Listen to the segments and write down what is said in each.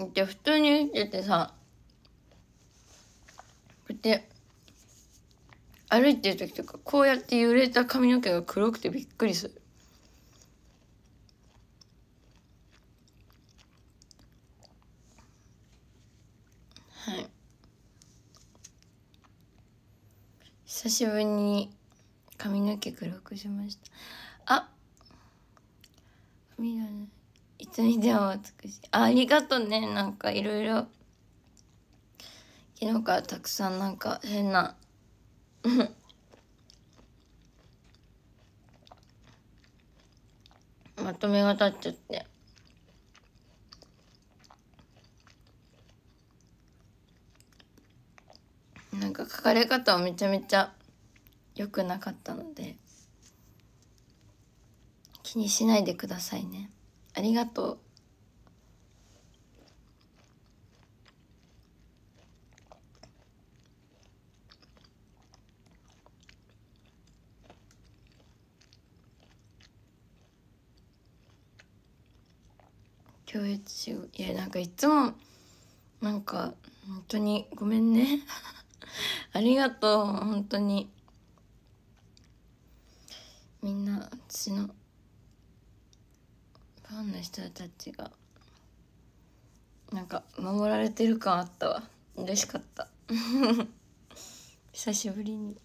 って普通に生きててさこうやって歩いてる時とかこうやって揺れた髪の毛が黒くてびっくりする。はい。久しぶりに髪の毛黒くしました。あ髪がね。いつにでも美しい。あ、りがとうね。なんかいろいろ。昨日からたくさんなんか変な。まとめが立っちゃって。なんか書かれ方はめちゃめちゃ良くなかったので気にしないでくださいね。ありがとう共有しよういやなんかいつもなんか本当にごめんね ありがとう本当にみんな私のファンの人たちがなんか守られてる感あったわ嬉しかった 久しぶりに。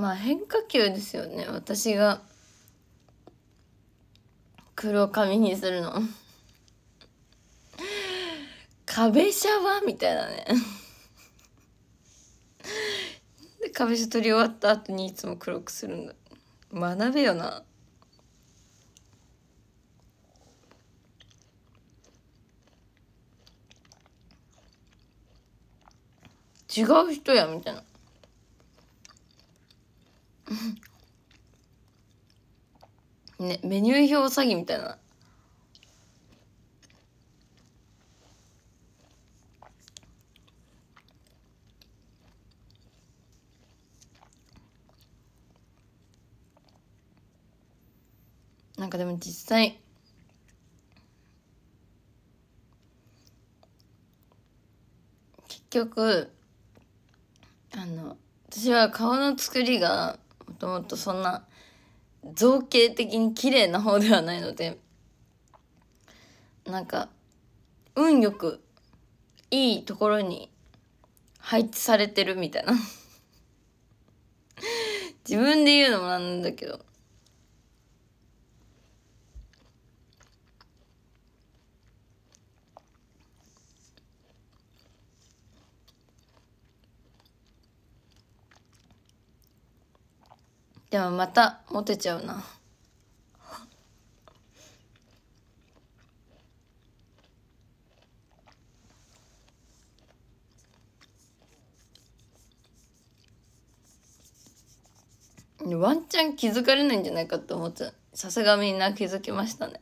まあ変化球ですよね私が黒髪にするの壁シャワーみたいなねで壁シャ取り終わった後にいつも黒くするんだ学べよな違う人やみたいなね、メニュー表詐欺みたいな。なんかでも実際結局あの私は顔の作りがと思うとそんな造形的に綺麗な方ではないのでなんか運よくいいところに配置されてるみたいな自分で言うのもなんだけどでもまたモテちゃうな。ワンチャン気づかれないんじゃないかと思ってさすがみんな気づきましたね。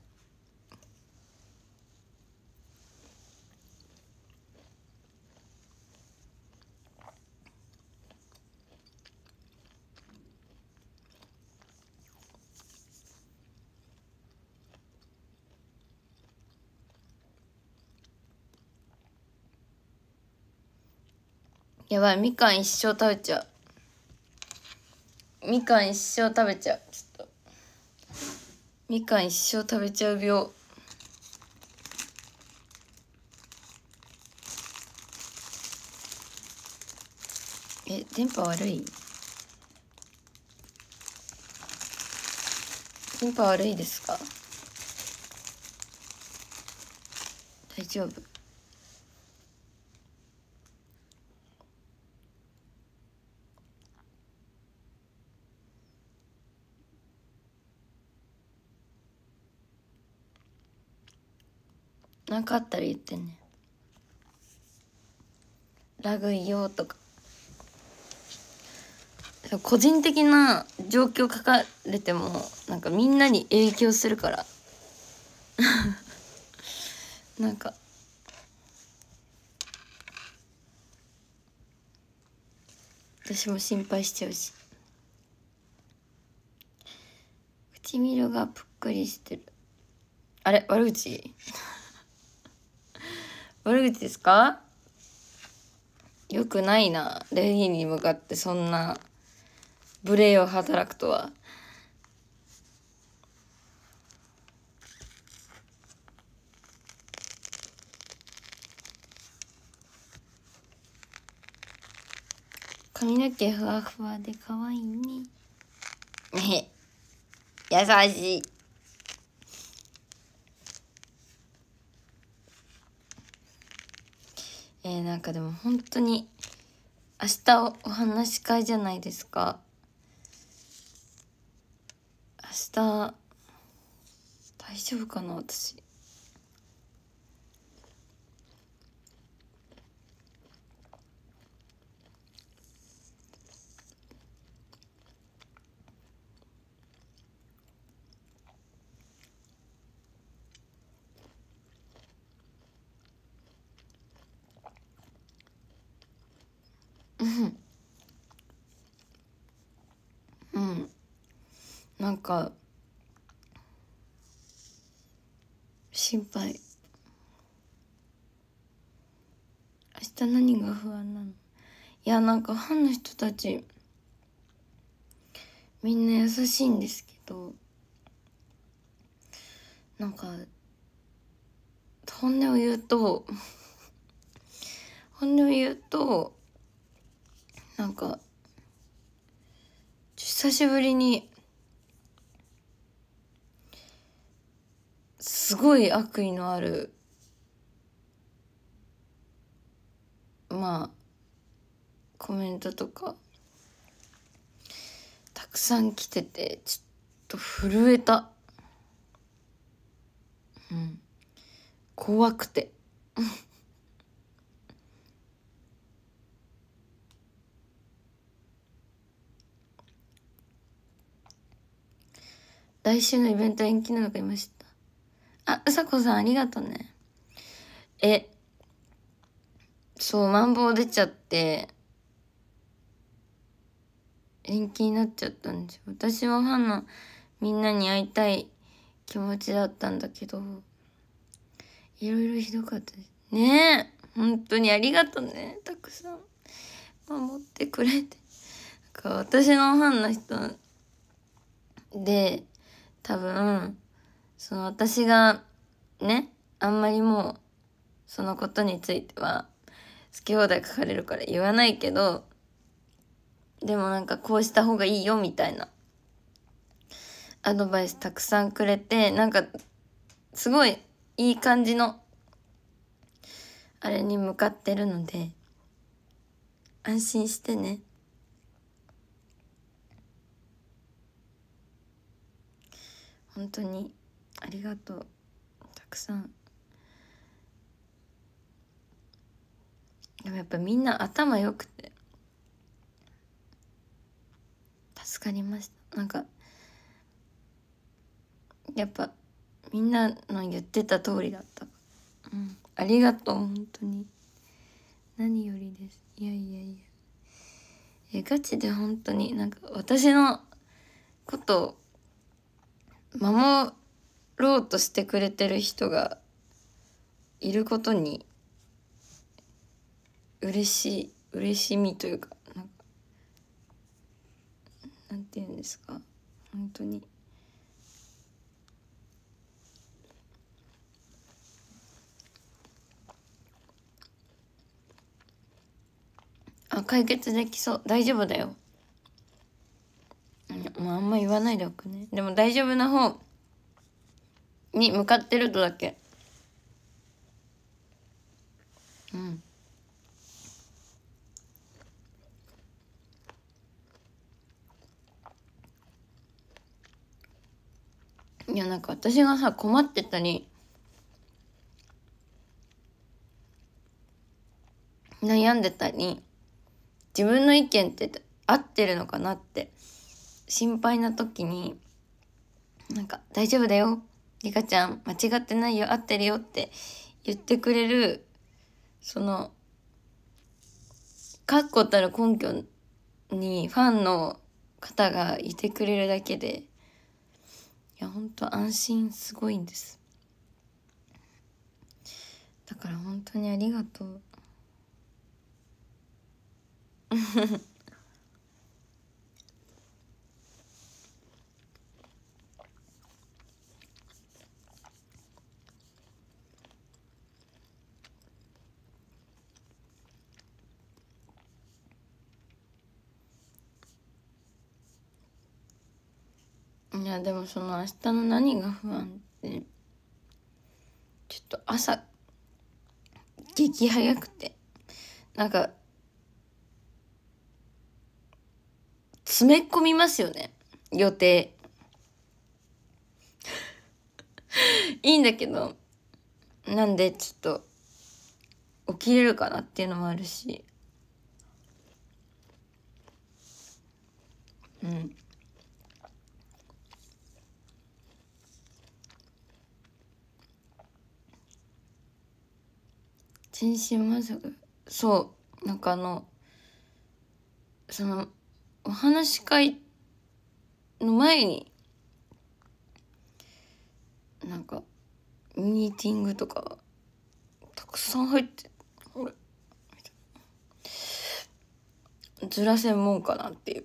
やばい、みかん一生食べちゃう。みかん一生食べちゃう。ちょっと。みかん一生食べちゃう病。え、電波悪い電波悪いですか大丈夫かったら言ってねラグいよとか個人的な状況書かれてもなんかみんなに影響するから なんか私も心配しちゃうし唇がぷっくりしてるあれ悪口悪口ですかよくないな。レディに向かってそんな無礼を働くとは。髪の毛ふわふわで可愛いね。ね優しい。えー、なんかでも本当に明日お話し会じゃないですか明日大丈夫かな私うんうんなんか心配明日何が不安なのいやなんかファンの人たちみんな優しいんですけどなんか本音を言うと 本音を言うとなんか久しぶりにすごい悪意のあるまあコメントとかたくさん来ててちょっと震えたうん怖くて来週のイベント延期なのかいました。あ、うさこさんありがとうね。え、そう、マンボウ出ちゃって、延期になっちゃったんですよ。私はファンのみんなに会いたい気持ちだったんだけど、いろいろひどかったです。ねえ、本当にありがとね、たくさん。守ってくれて。なんか私のファンの人で、多分、その私がね、あんまりもう、そのことについては、好き放題書かれるから言わないけど、でもなんかこうした方がいいよみたいな、アドバイスたくさんくれて、なんか、すごいいい感じの、あれに向かってるので、安心してね。本当にありがとうたくさんでもやっぱみんな頭良くて助かりましたなんかやっぱみんなの言ってた通りだったうんありがとう本当に何よりですいやいやいやえガチで本当になんか私のことを守ろうとしてくれてる人がいることに嬉しい嬉しみというかなんかなんて言うんですか本当に。あ解決できそう大丈夫だよもうあんま言わないでおくね。でも大丈夫な方に向かってるとだけ。うん。いやなんか私がさ困ってたり悩んでたり自分の意見って合ってるのかなって心配な時になんか「大丈夫だよリカちゃん間違ってないよ合ってるよ」って言ってくれるその確固たる根拠にファンの方がいてくれるだけでいやほんと安心すごいんですだから本当にありがとういやでもその明日の何が不安ってちょっと朝激早くてなんか詰め込みますよね予定 いいんだけどなんでちょっと起きれるかなっていうのもあるしうん身そうなんかあのそのお話し会の前になんかミーティングとかたくさん入ってずらせんもんかなっていう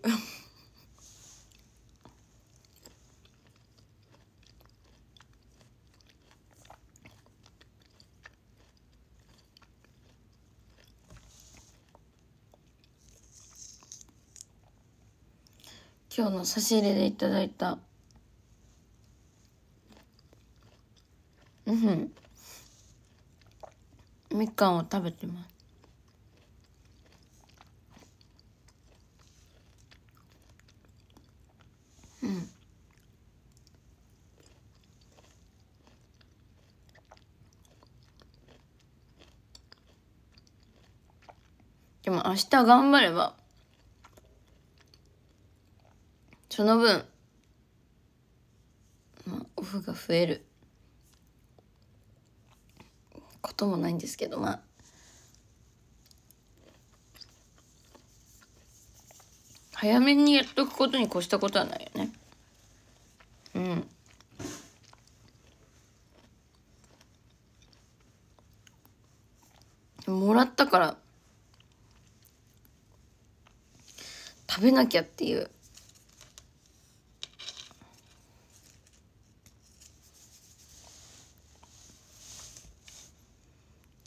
今日の差し入れでいただいたうんみかんを食べてますうんでも明日頑張ればその分、まあ、オフが増えることもないんですけど、まあ、早めにやっとくことに越したことはないよね。うん。もらったから食べなきゃっていう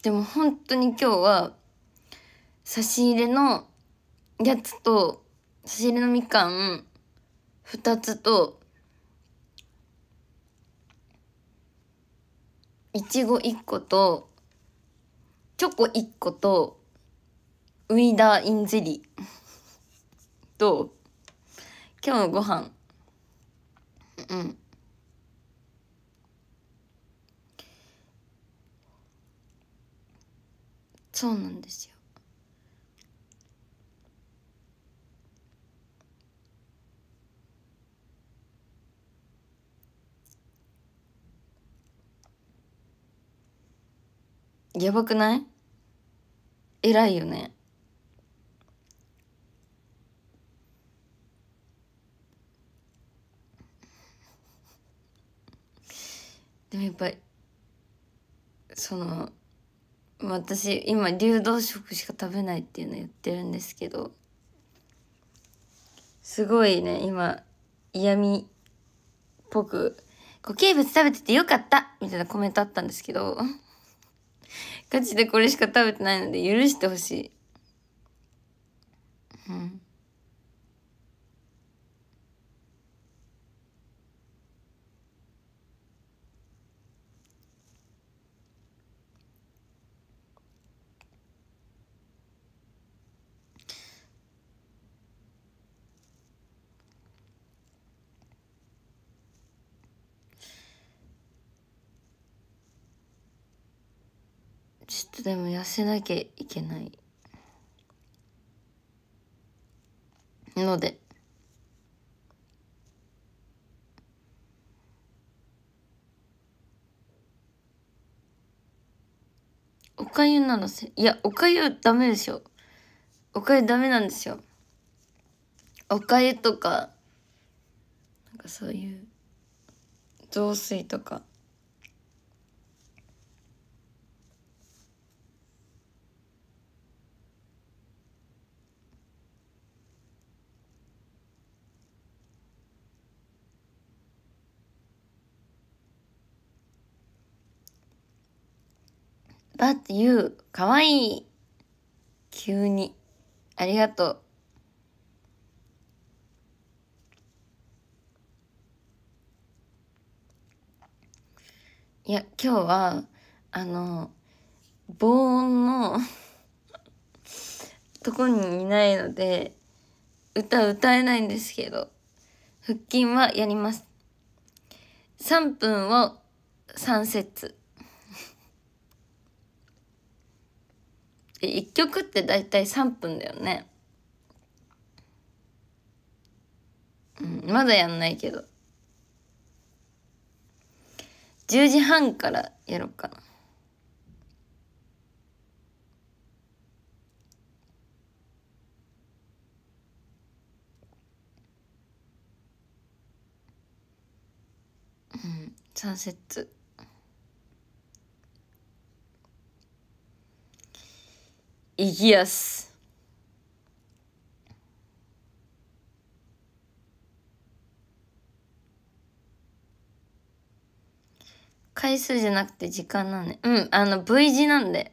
でも本当に今日は差し入れのやつと差し入れのみかん2つといちご1個とチョコ1個とウイダーインゼリーと今日のご飯うんそうなんですよやばくない偉いよねでもやっぱりその私今流動食しか食べないっていうのやってるんですけどすごいね今嫌味っぽく固形物食べててよかったみたいなコメントあったんですけどガチでこれしか食べてないので許してほしい。うんでも痩せなきゃいけないのでおかゆなのせいやおかゆダメでしょおかゆダメなんですよおかゆとかなんかそういう雑炊とか but you かわいい急にありがとういや今日はあの防音のとこにいないので歌歌えないんですけど腹筋はやります3分を3節1曲って大体3分だよねうんまだやんないけど10時半からやろうかなうん3節。セッ Yes. 回数じゃなくて時間なんで。うん、あの V 字なんで。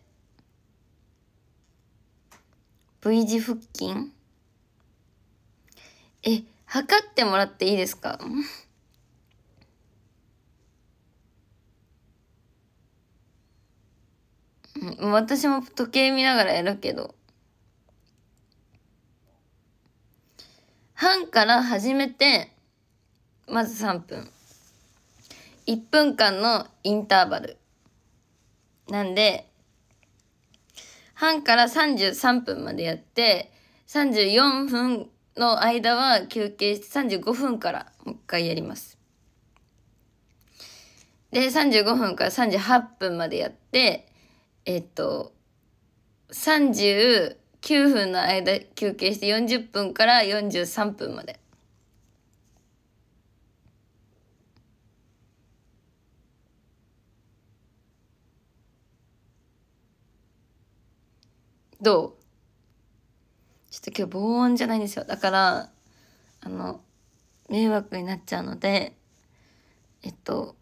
V 字腹筋え、測ってもらっていいですか私も時計見ながらやるけど。半から始めて、まず3分。1分間のインターバル。なんで、半から33分までやって、34分の間は休憩して35分からもう一回やります。で、35分から38分までやって、えっと、39分の間休憩して40分から43分まで。どうちょっと今日防音じゃないんですよ。だから、あの、迷惑になっちゃうので、えっと、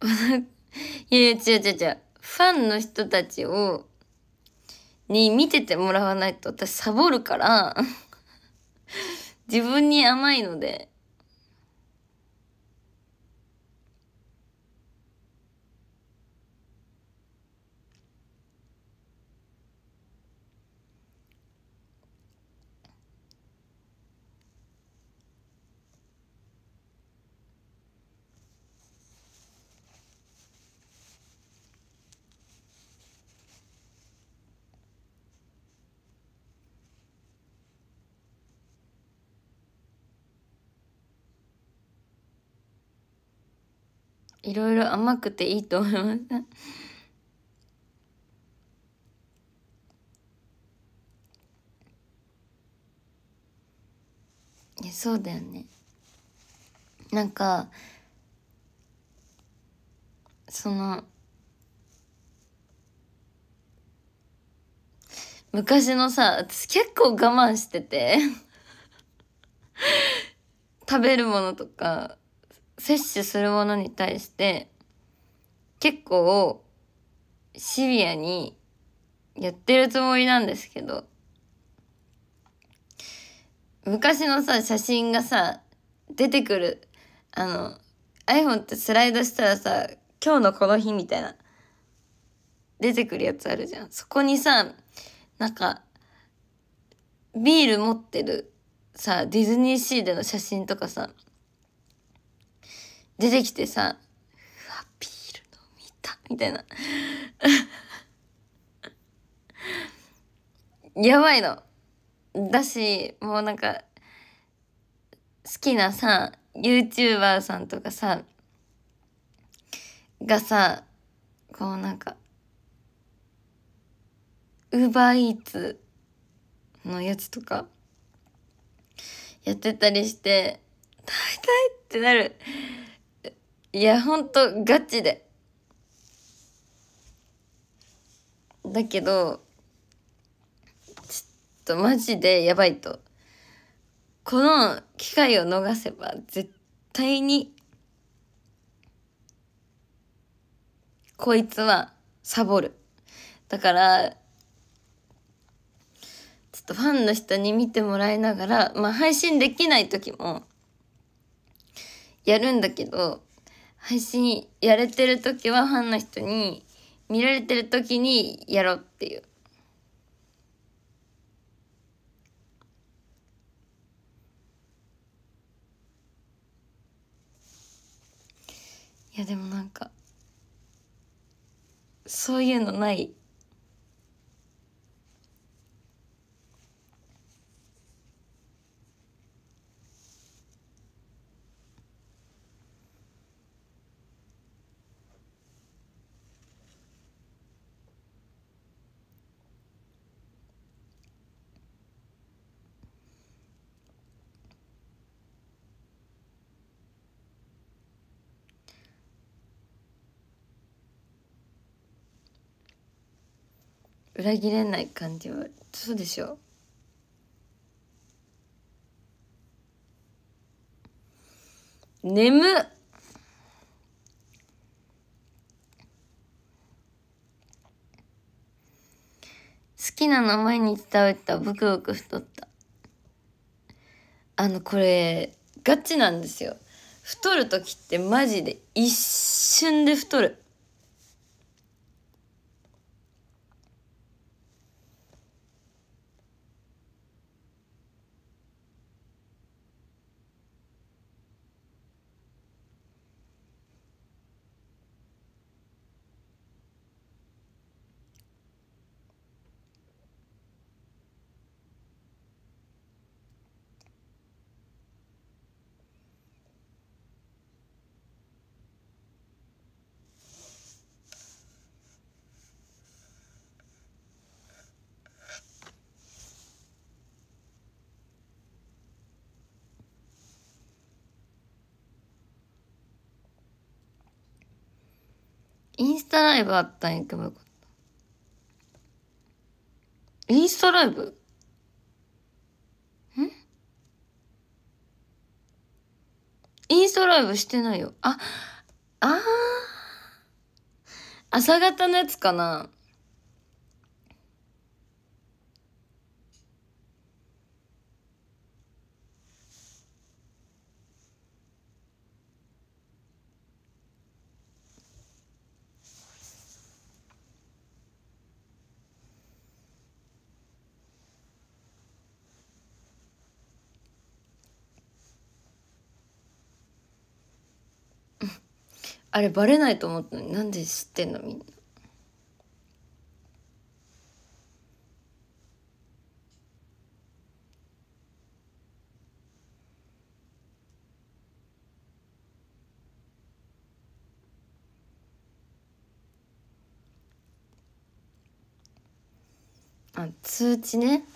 いや違う違う違う。ファンの人たちを、に見ててもらわないと私サボるから、自分に甘いので、いろいろ甘くていいと思いますいやそうだよねなんかその昔のさ私結構我慢してて食べるものとか摂取するものに対して結構シビアにやってるつもりなんですけど昔のさ写真がさ出てくるあの iPhone ってスライドしたらさ今日のこの日みたいな出てくるやつあるじゃんそこにさなんかビール持ってるさディズニーシーでの写真とかさ出てきてさ、うわ、ビール飲みた、みたいな。やばいの。だし、もうなんか、好きなさ、YouTuber さんとかさ、がさ、こうなんか、ウーバーイーツのやつとか、やってたりして、食べたいってなる。いや、ほんと、ガチで。だけど、ちょっとマジでやばいと。この機会を逃せば、絶対に、こいつはサボる。だから、ちょっとファンの人に見てもらいながら、まあ配信できない時も、やるんだけど、配信やれてる時はファンの人に見られてる時にやろうっていう。いやでもなんかそういうのない裏切れない感じはそうでしょう。眠好きなの毎日食べたブクブク太ったあのこれガチなんですよ太る時ってマジで一瞬で太るライブあったんやけどよかった。インスタライブんインスタライブしてないよ。あ、あー。朝方のやつかなあれバレないと思ったのになんで知ってんのみんな。あ通知ね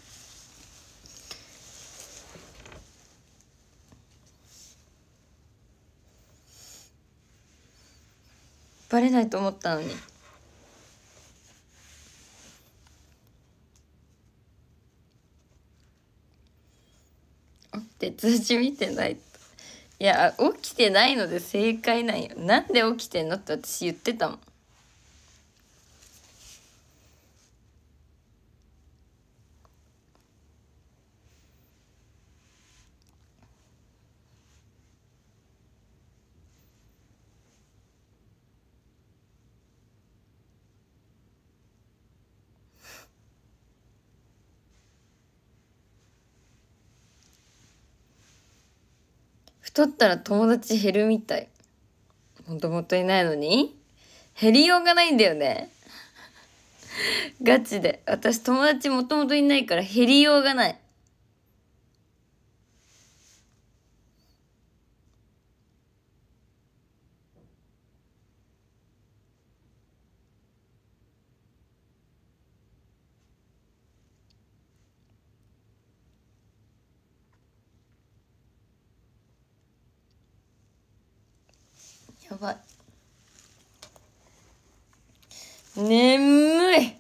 バレないと思ったのに起て通知見てないいや起きてないので正解なんよなんで起きてんのって私言ってたもん太ったら友達減るみたい。もともといないのに減りようがないんだよね。ガチで。私友達もともといないから減りようがない。ばい眠い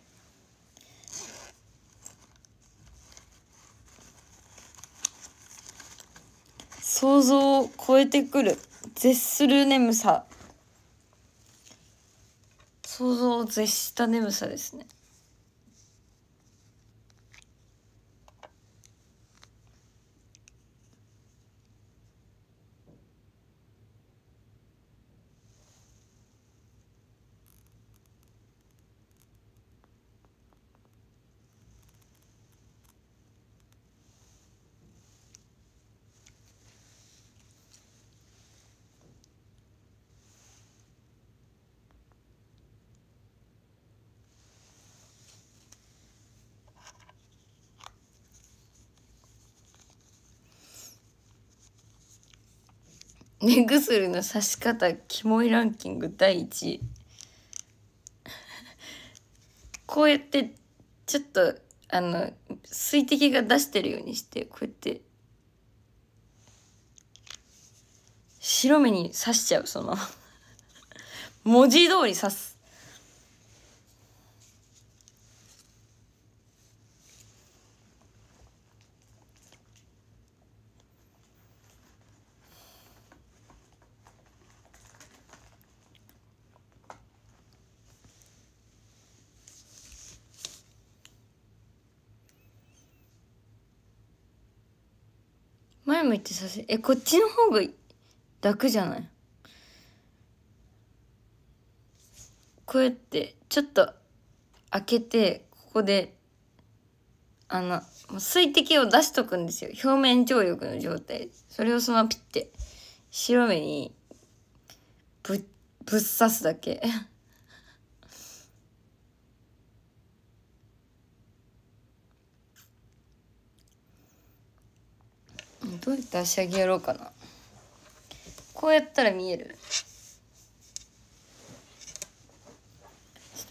想像を超えてくる絶する眠さ想像を絶した眠さですね目薬の刺し方キモいランキング第1位 こうやってちょっとあの水滴が出してるようにしてこうやって白目に刺しちゃうその文字通り刺す前向いてさせえこっちの方が楽じゃないこうやってちょっと開けてここであの水滴を出しとくんですよ表面張力の状態それをそのままピッて白目にぶぶっ刺すだけ。どうやって足上げやろうかなこうやったら見えるち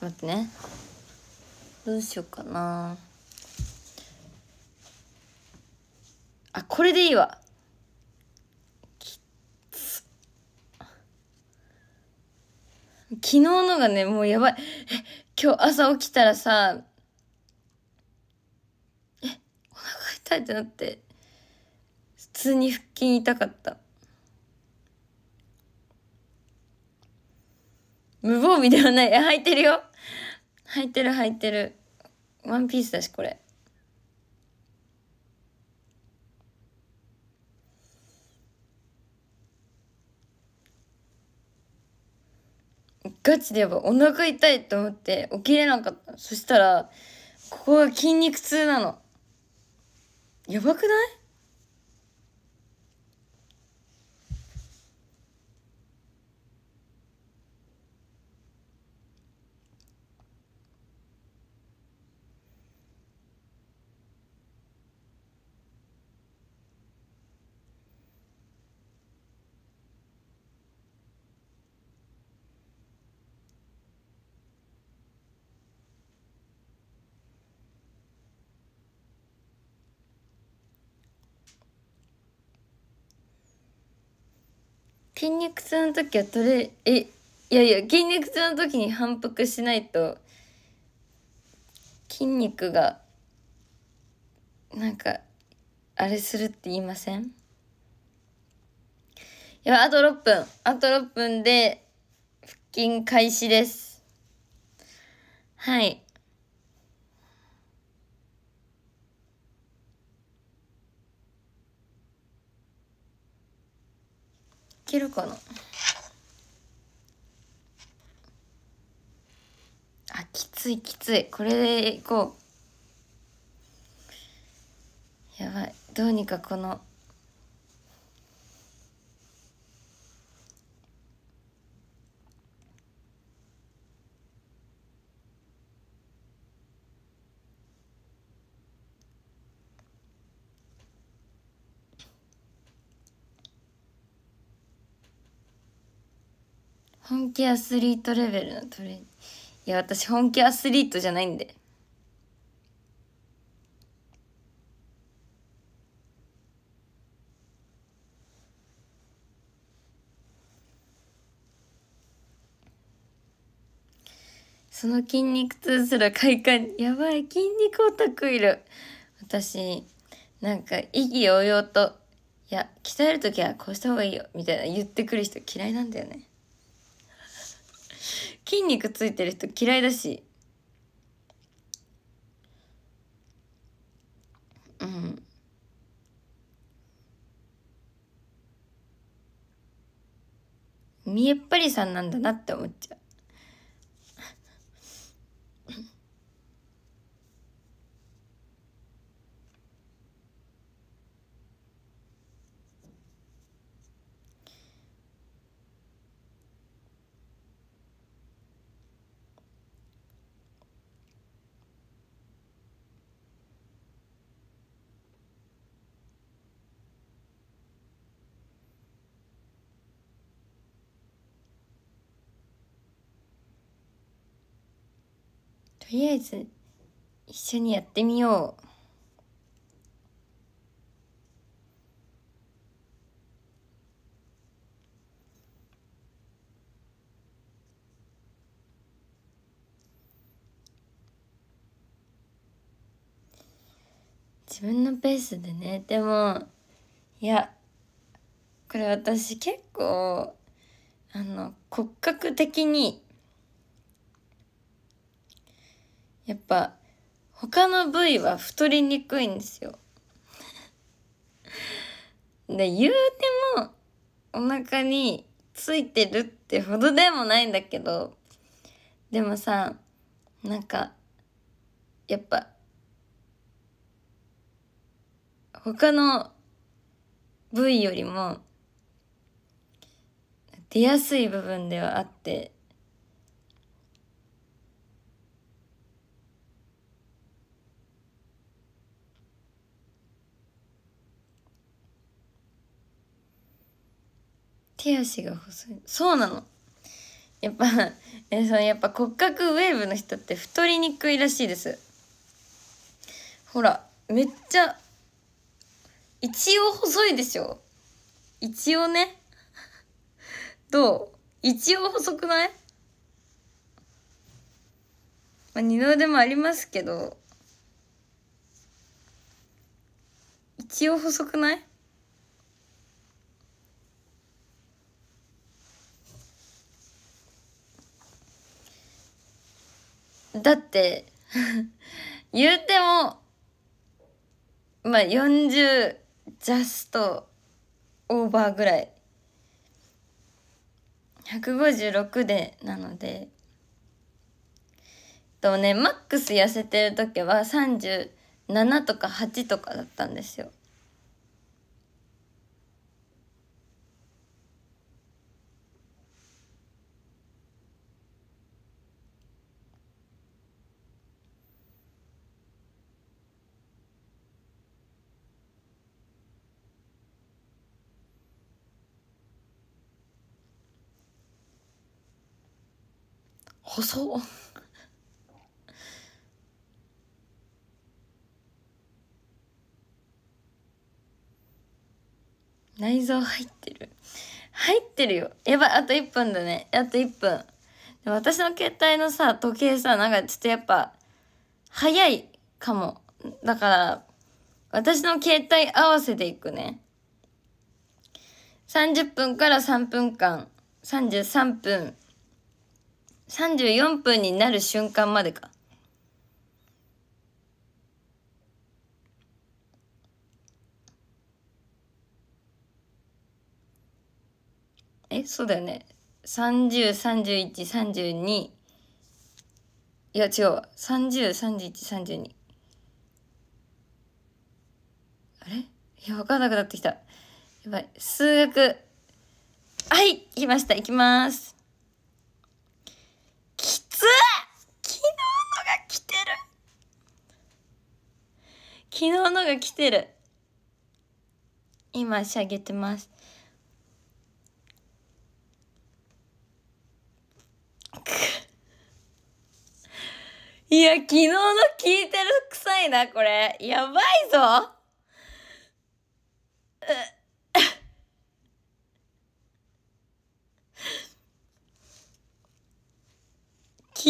ょっと待ってねどうしようかなあこれでいいわ昨日のがねもうやばい今日朝起きたらさえお腹痛いってなって通に腹筋痛かった無防備ではないえ履いてるよ履いてる履いてるワンピースだしこれガチでやばいお腹痛いと思って起きれなかったそしたらここが筋肉痛なのやばくない筋肉痛の時はとれえいやいや筋肉痛の時に反復しないと筋肉がなんかあれするって言いませんいやあと6分あと6分で腹筋開始ですはいけるかなあきついきついこれでいこうやばいどうにかこの本気アスリートレベルのトレーニングいや私本気アスリートじゃないんでその筋肉痛すら快感やばい筋肉オタクいる私なんか意気揚々といや鍛える時はこうした方がいいよみたいな言ってくる人嫌いなんだよね筋肉ついてる人嫌いだしうん見えっ張りさんなんだなって思っちゃうりあえず一緒にやってみよう自分のペースでねでもいやこれ私結構あの骨格的にやっぱ他の部位は太りにくいんですよ。で言うてもお腹についてるってほどでもないんだけどでもさなんかやっぱ他の部位よりも出やすい部分ではあって手足が細いそうなのやっぱ えそのやっぱ骨格ウェーブの人って太りにくいらしいですほらめっちゃ一応細いでしょ一応ね どう一応細くない、まあ、二の腕もありますけど一応細くないだって言うても、まあ、40ジャストオーバーぐらい。156でなので、とね、マックス痩せてる時は37とか8とかだったんですよ。細っ内臓入ってる入ってるよやばいあと1分だねあと1分私の携帯のさ時計さなんかちょっとやっぱ早いかもだから私の携帯合わせていくね30分から3分間33分34分になる瞬間までか。え、そうだよね。30、31、32。いや、違うわ。30、31、32。あれいや、分かんなくなってきた。やばい。数学。はい、来ました。行きます。が来てる今仕上げてますいや、昨日の聞いてる臭いな、これ。やばいぞ昨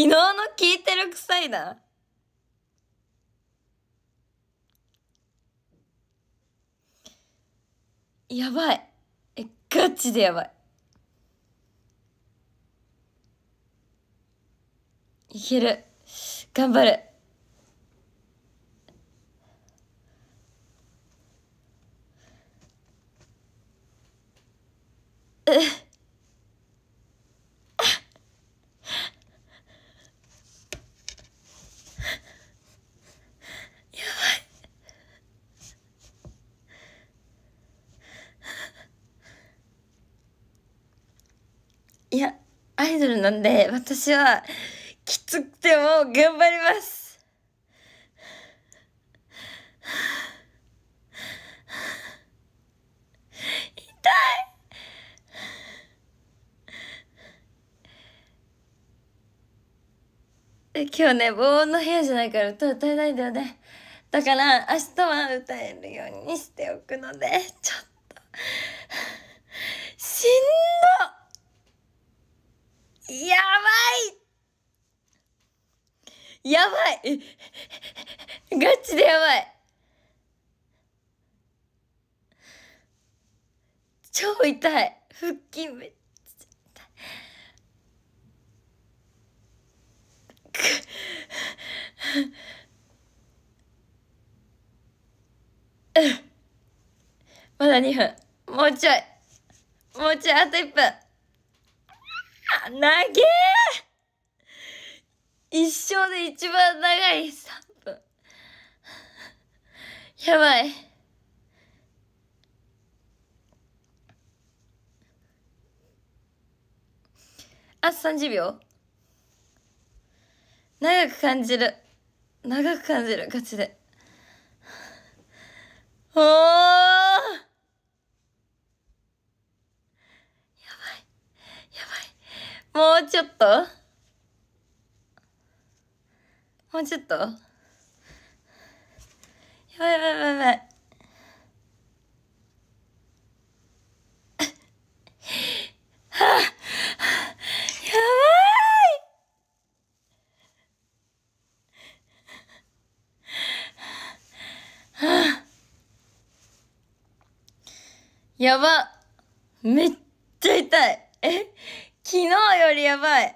日の聞いてる臭いな。やばいえガチでやばいいける頑張るえっいや、アイドルなんで、私は、きつくても頑張ります痛い今日ね、防音の部屋じゃないから歌歌えないんだよね。だから、明日は歌えるようにしておくので、ちょっと、しんどっやばいやばい ガチでやばい超痛い腹筋めっちゃ痛い まだ2分もうちょいもうちょいあと1分投げ一生で一番長い3分。やばい。あと30秒長く感じる。長く感じる、ガチで。おーもうちょっともうちょっとやばいやばいやばいやばい。やばやばめっちゃ痛いえ昨日よりやばい。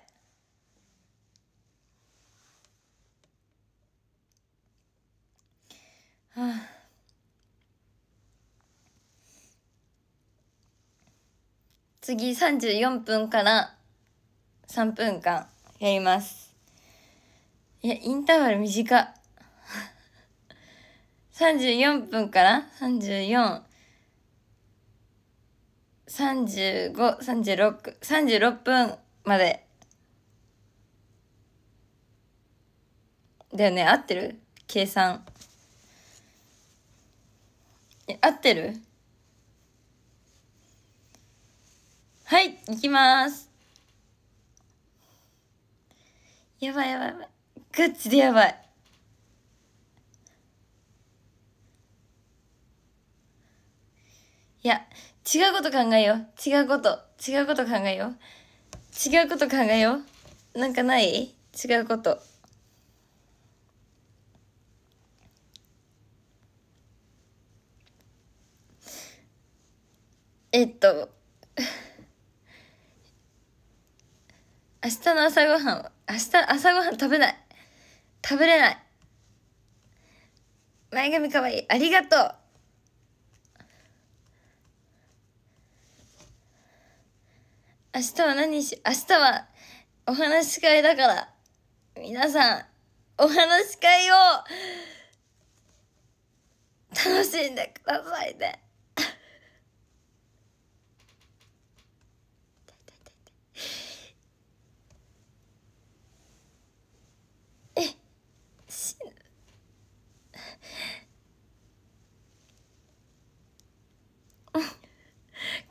次34分から3分間やります。いや、インターバル短。34分から34。3536 36分までだよね合ってる計算合ってるはい行きますやばいやばいやばいッズでやばいいや違うこと考えよう。違うこと。違うこと考えよう。違うこと考えよう。なんかない違うこと。えっと明日の朝ごはんは、明日朝ごはん食べない。食べれない。前髪かわいい。ありがとう。明日は何し、明日はお話し会だから、皆さん、お話し会を、楽しんでくださいね。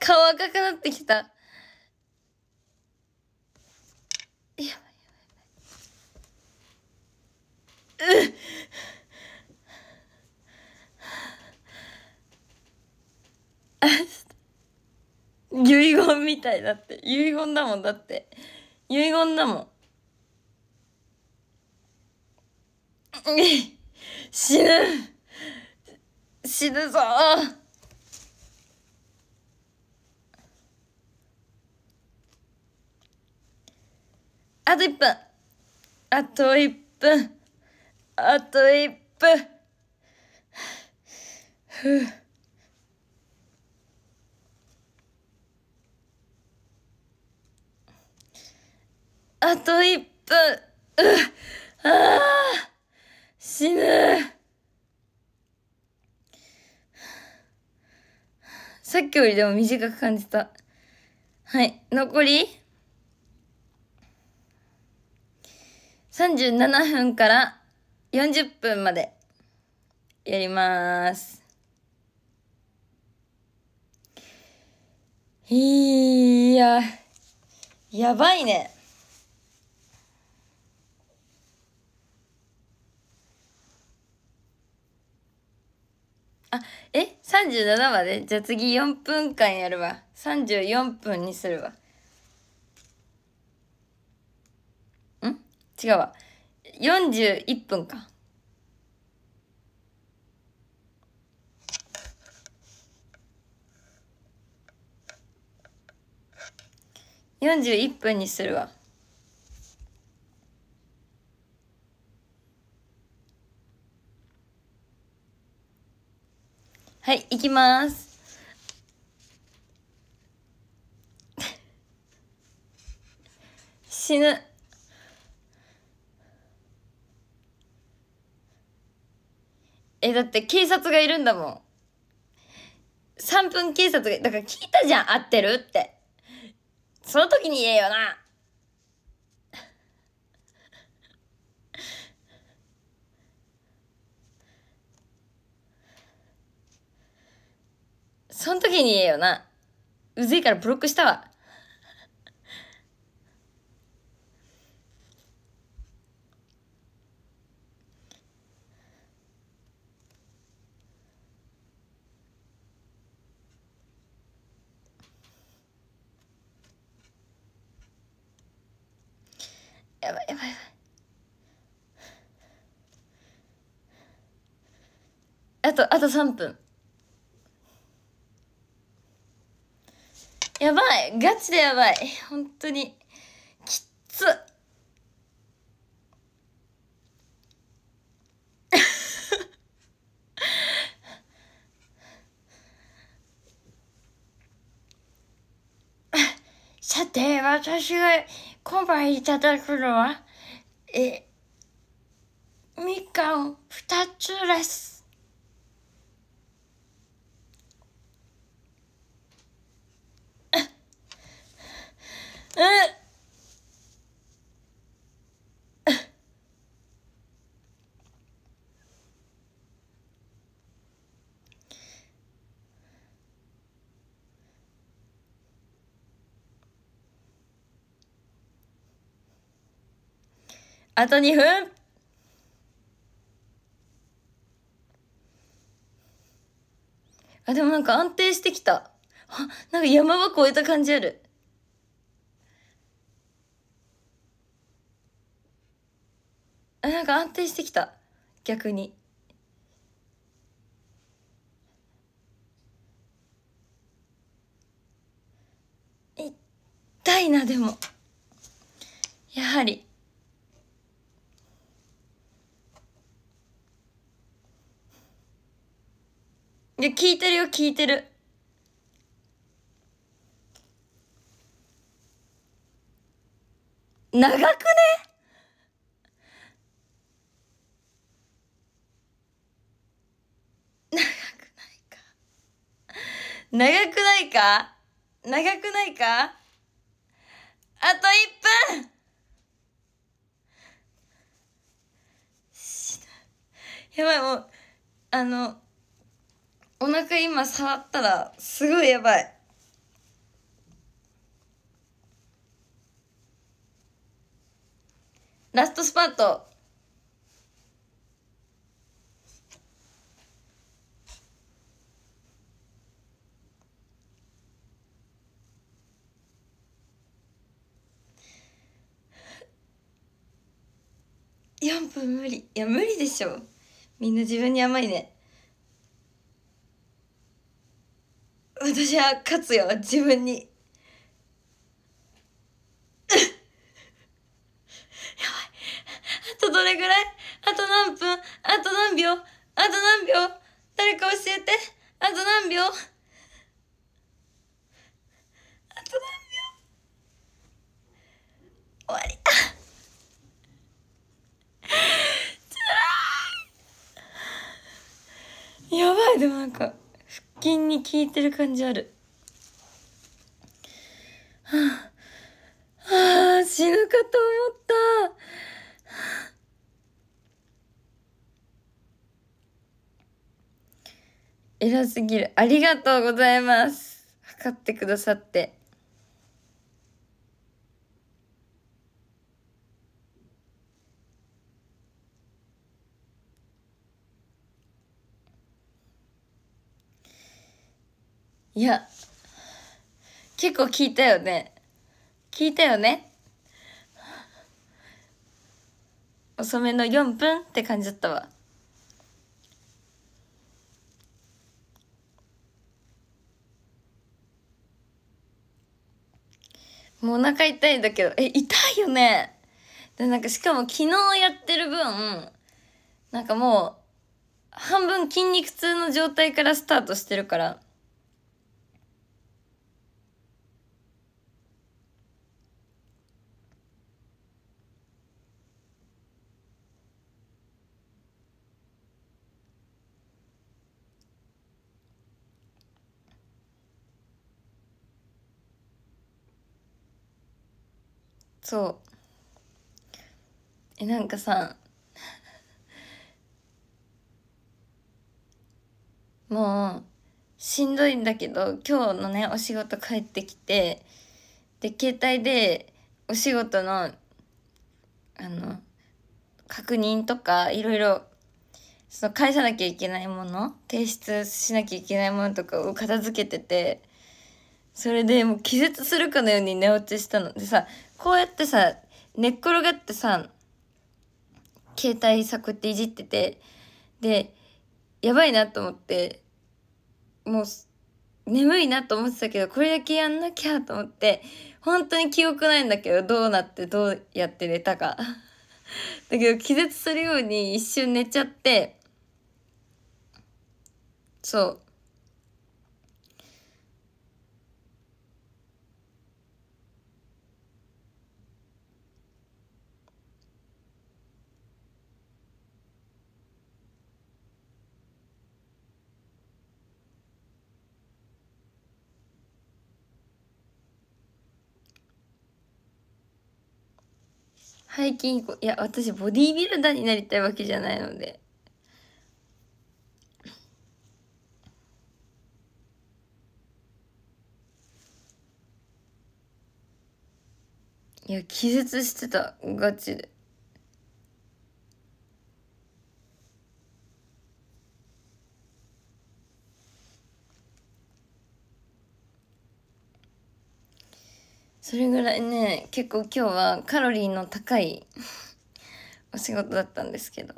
顔赤くなってきた。いやばいやばい。うっ遺言みたいだって遺言だもんだって遺言だもん死ぬ死ぬぞあと1分あと1分あと1分ふうあと1分あ死ぬさっきよりでも短く感じたはい残り37分から40分までやります。いや、やばいね。あ、え ?37 までじゃあ次4分間やるわ。34分にするわ。違うわ。41分か。41分にするわ。はい、いきます。死ぬ。え、だって警察がいるんだもん。3分警察が、だから聞いたじゃん、合ってるって。その時に言えよな。その時に言えよな。うずいからブロックしたわ。あとあと3分やばいガチでやばい本当にきっつさて私が今晩いただくのはえみかん2つですあと2分あ、でもなんか安定してきた。あ、なんか山場越えた感じある。なんか安定してきた逆に痛いなでもやはりいや聞いてるよ聞いてる長くね長くないか長くないか長くないかあと1分やばい、もう、あの、お腹今触ったら、すごいやばい。ラストスパート。4分無理いや無理でしょみんな自分に甘いね私は勝つよ自分にやばいあとどれぐらいあと何分あと何秒あと何秒誰か教えてあと何秒あと何秒終わりいやばいでもなんか腹筋に効いてる感じあるはあ、はあ、死ぬかと思った偉すぎるありがとうございます測ってくださっていや結構聞いたよね聞いたよね遅めの4分って感じだったわもうお腹痛いんだけどえ痛いよねでなんかしかも昨日やってる分なんかもう半分筋肉痛の状態からスタートしてるからそうえなんかさもうしんどいんだけど今日のねお仕事帰ってきてで携帯でお仕事のあの確認とかいろいろその返さなきゃいけないもの提出しなきゃいけないものとかを片付けててそれでもう気絶するかのように寝落ちしたのでさこうやってさ寝っ転がってさ携帯さこっていじっててでやばいなと思ってもう眠いなと思ってたけどこれだけやんなきゃと思って本当に記憶ないんだけどどうなってどうやって寝たか だけど気絶するように一瞬寝ちゃってそう背筋、いや、私ボディービルダーになりたいわけじゃないので。いや、気絶してた、ガチで。それぐらいね結構今日はカロリーの高いお仕事だったんですけど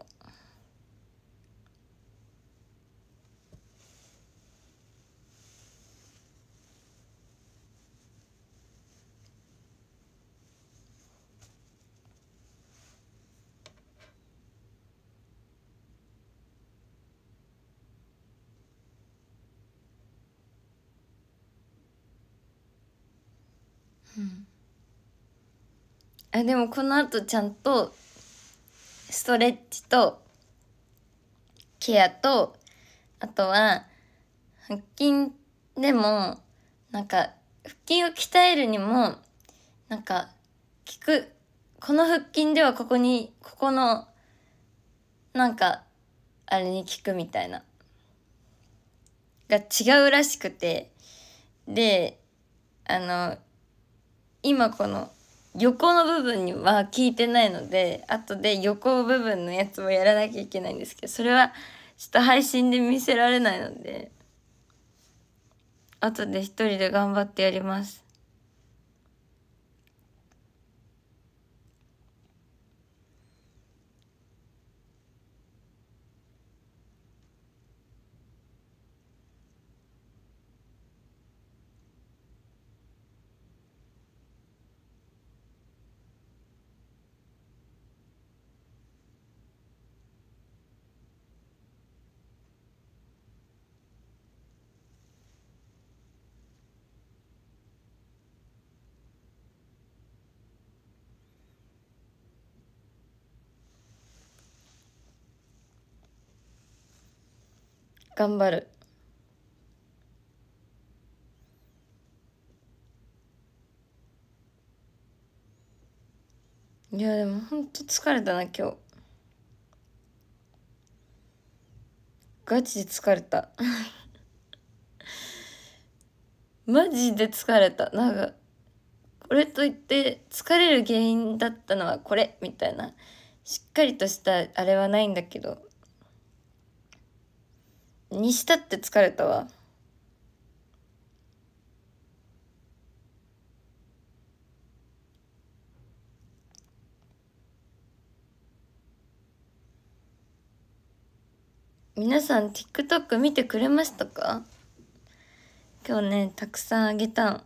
あでもこの後ちゃんとストレッチとケアとあとは腹筋でもなんか腹筋を鍛えるにもなんか効くこの腹筋ではここにここのなんかあれに効くみたいなが違うらしくてであの今この横の部分には効いてないので後で横部分のやつもやらなきゃいけないんですけどそれはちょっと配信で見せられないので後で一人で頑張ってやります頑張る。いやでもほんと疲れたな今日ガチで疲れた マジで疲れたなんかこれといって疲れる原因だったのはこれみたいなしっかりとしたあれはないんだけどにしたって疲れたわ。みなさん TikTok 見てくれましたか今日ねたくさんあげたん。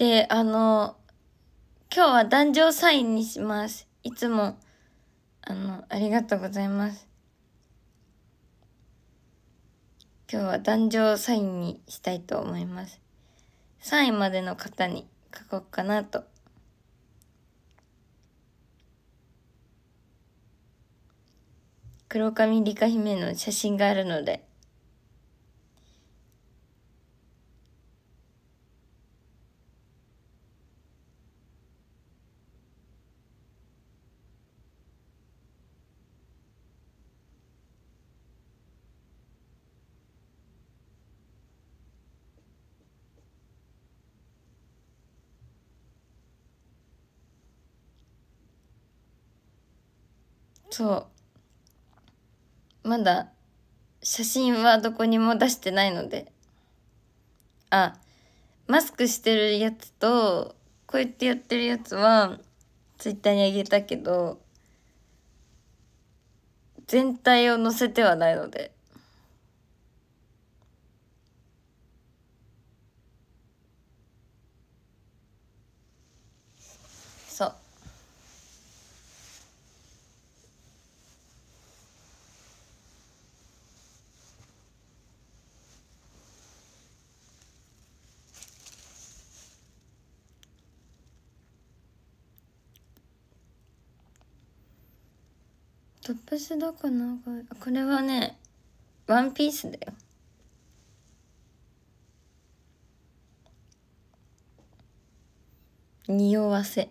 で、あの、今日は壇上サインにします。いつも、あの、ありがとうございます。今日は壇上サインにしたいと思います。3位までの方に書こうかなと。黒髪リカ姫の写真があるので。そうまだ写真はどこにも出してないのであマスクしてるやつとこうやってやってるやつはツイッターにあげたけど全体を載せてはないのでトップスどこのこれはねワンピースだよ匂わせ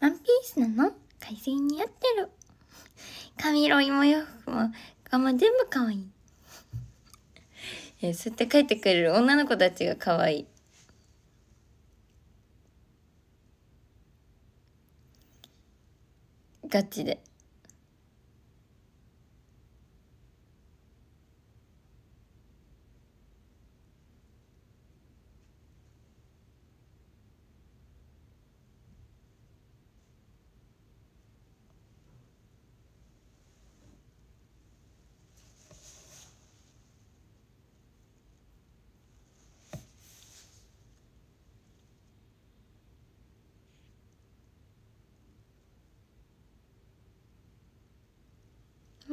ワンピースなの海鮮似合ってる。髪色、も洋服も、あんま全部可愛い。えそうやって帰ってくれる女の子たちが可愛い。ガチで。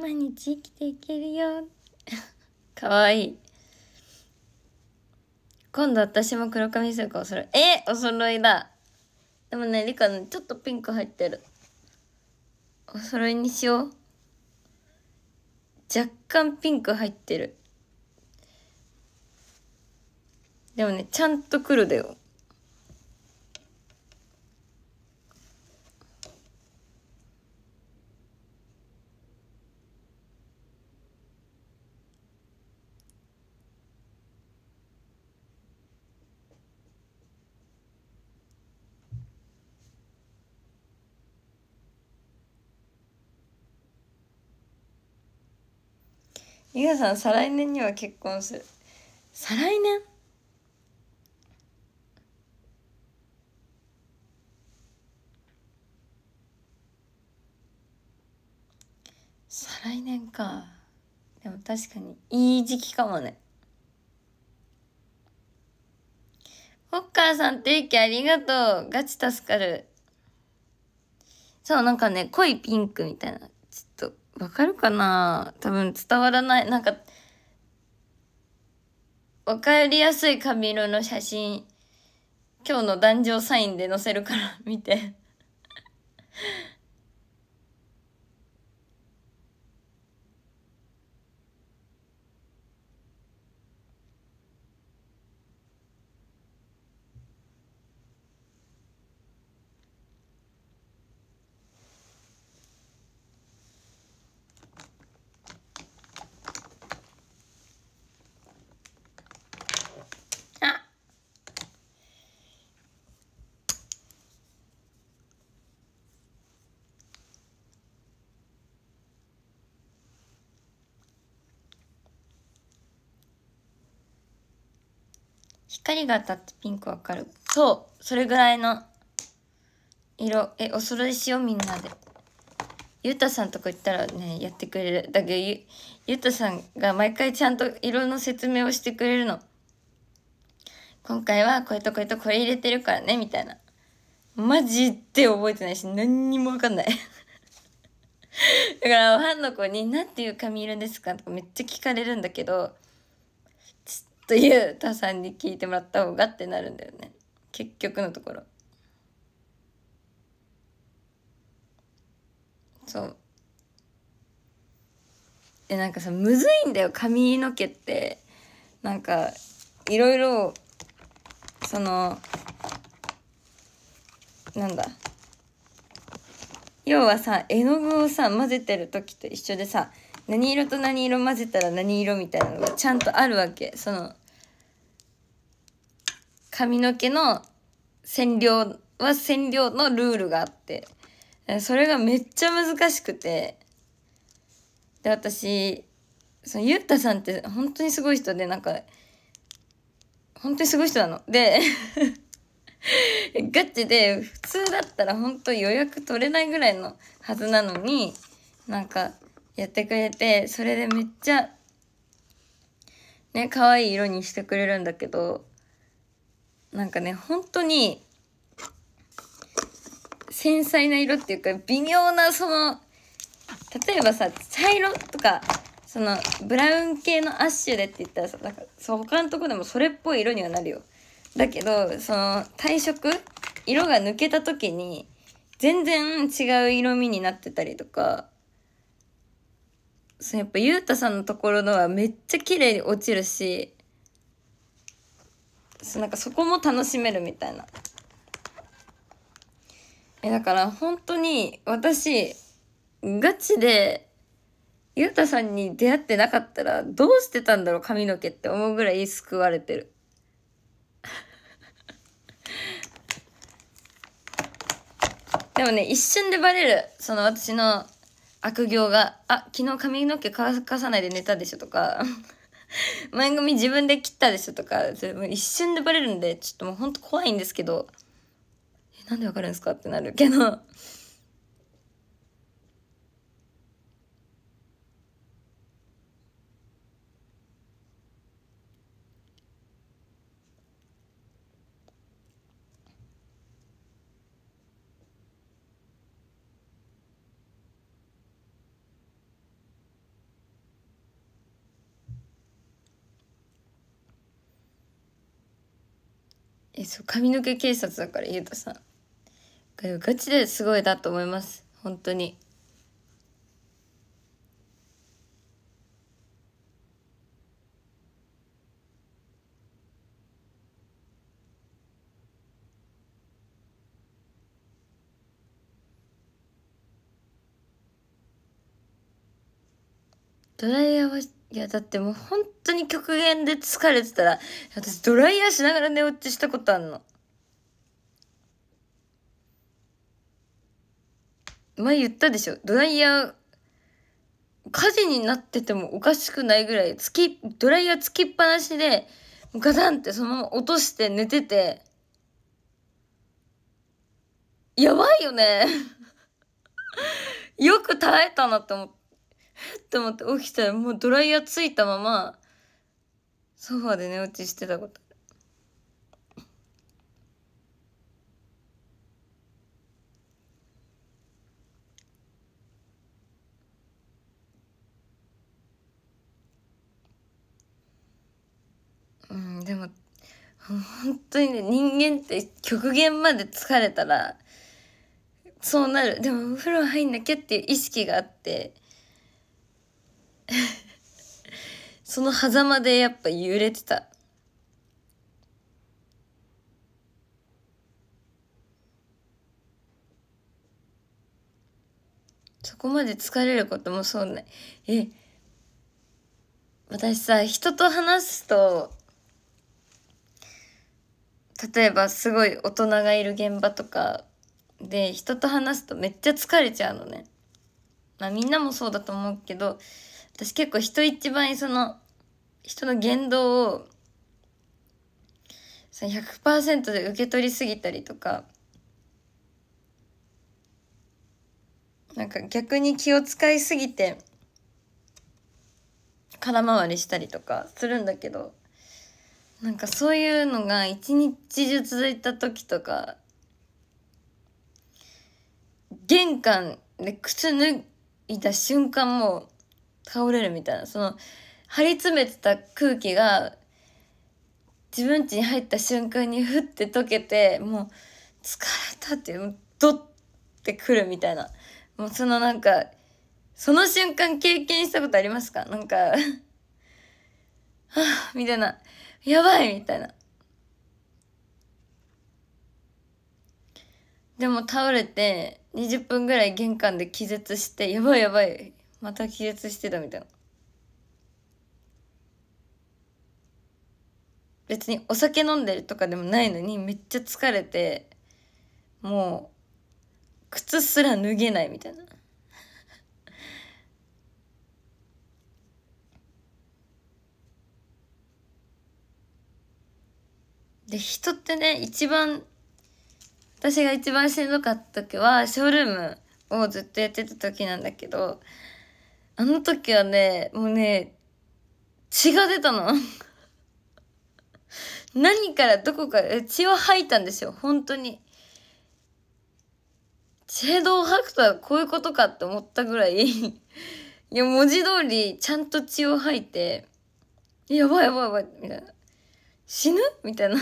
毎日生きていけるよ かわいい今度私も黒髪姿おすいえお揃いだでもねりかねちょっとピンク入ってるお揃いにしよう若干ピンク入ってるでもねちゃんと黒だよゆうさん再来年には結婚する再来年再来年かでも確かにいい時期かもねホッカーさん定期ありがとうガチ助かるそうなんかね濃いピンクみたいなわかるかな多分伝わらない。なんか、わかりやすい髪色の写真、今日の壇上サインで載せるから見て光が当たってピンクわかる。そう、それぐらいの色。え、お揃いしようみんなで。ゆうたさんとか言ったらね、やってくれる。だけどゆ、ゆうたさんが毎回ちゃんと色の説明をしてくれるの。今回はこれとこれとこれ入れてるからね、みたいな。マジで覚えてないし、何にもわかんない だから、ファンの子に、なんていう髪色ですかとかめっちゃ聞かれるんだけど、という他さんに聞いてもらった方がってなるんだよね結局のところそうえなんかさむずいんだよ髪の毛ってなんかいろいろそのなんだ要はさ絵の具をさ混ぜてる時と一緒でさ何色と何色混ぜたら何色みたいなのがちゃんとあるわけその髪の毛の染料は染料のルールがあってそれがめっちゃ難しくてで私そのゆったさんって本当にすごい人でなんか本当にすごい人なので ガチで普通だったら本当予約取れないぐらいのはずなのになんかやってくれて、それでめっちゃ、ね、可愛い色にしてくれるんだけど、なんかね、本当に、繊細な色っていうか、微妙なその、例えばさ、茶色とか、その、ブラウン系のアッシュでって言ったらさ、なんか、そう、他のとこでもそれっぽい色にはなるよ。だけど、その、退色色が抜けた時に、全然違う色味になってたりとか、そうやっぱゆうたさんのところのはめっちゃ綺麗に落ちるしそうなんかそこも楽しめるみたいなえだから本当に私ガチでゆうたさんに出会ってなかったらどうしてたんだろう髪の毛って思うぐらい救われてるでもね一瞬でバレるその私の悪行が、あ、昨日髪の毛乾かさないで寝たでしょとか、前髪自分で切ったでしょとか、一瞬でバレるんで、ちょっともうほんと怖いんですけど、え、なんでわかるんですかってなるけどそう髪の毛警察だからゆうさんガチですごいだと思います本当にドライヤーはいやだってもう本当に極限で疲れてたら私ドライヤーしながら寝落ちしたことあんの前言ったでしょドライヤー火事になっててもおかしくないぐらいつきドライヤーつきっぱなしでガタンってそのまま落として寝ててやばいよね よく耐えたなって思って。と思って起きたらもうドライヤーついたまま、ソファーで寝落ちしてたこと。うん、でも、本当にね、人間って極限まで疲れたら、そうなる。でもお風呂入んなきゃっていう意識があって、その狭間でやっぱ揺れてた。そこまで疲れることもそうない。え、私さ、人と話すと、例えばすごい大人がいる現場とかで人と話すとめっちゃ疲れちゃうのね。まあみんなもそうだと思うけど、私結構人一倍その、人の言動を、その100%で受け取りすぎたりとか、なんか逆に気を使いすぎて、空回りしたりとかするんだけど、なんかそういうのが一日中続いた時とか、玄関で靴脱いだ瞬間も倒れるみたいなその張り詰めてた空気が自分家に入った瞬間にふって溶けてもう疲れたってドッてくるみたいなもうそのなんかその瞬間経験したことありますかなんかはあみたいなやばいみたいなでも倒れて20分ぐらい玄関で気絶してやばいやばいまた気絶してたみたいな別にお酒飲んでるとかでもないのにめっちゃ疲れてもう靴すら脱げないみたいなで人ってね一番私が一番しんどかった時はショールームをずっとやってた時なんだけどあの時はね、もうね、血が出たの。何からどこか、血を吐いたんですよ、本当に。シェードを吐くとはこういうことかって思ったぐらい いや、文字通りちゃんと血を吐いて、やばいやばいやばい、みたいな。死ぬみたいな。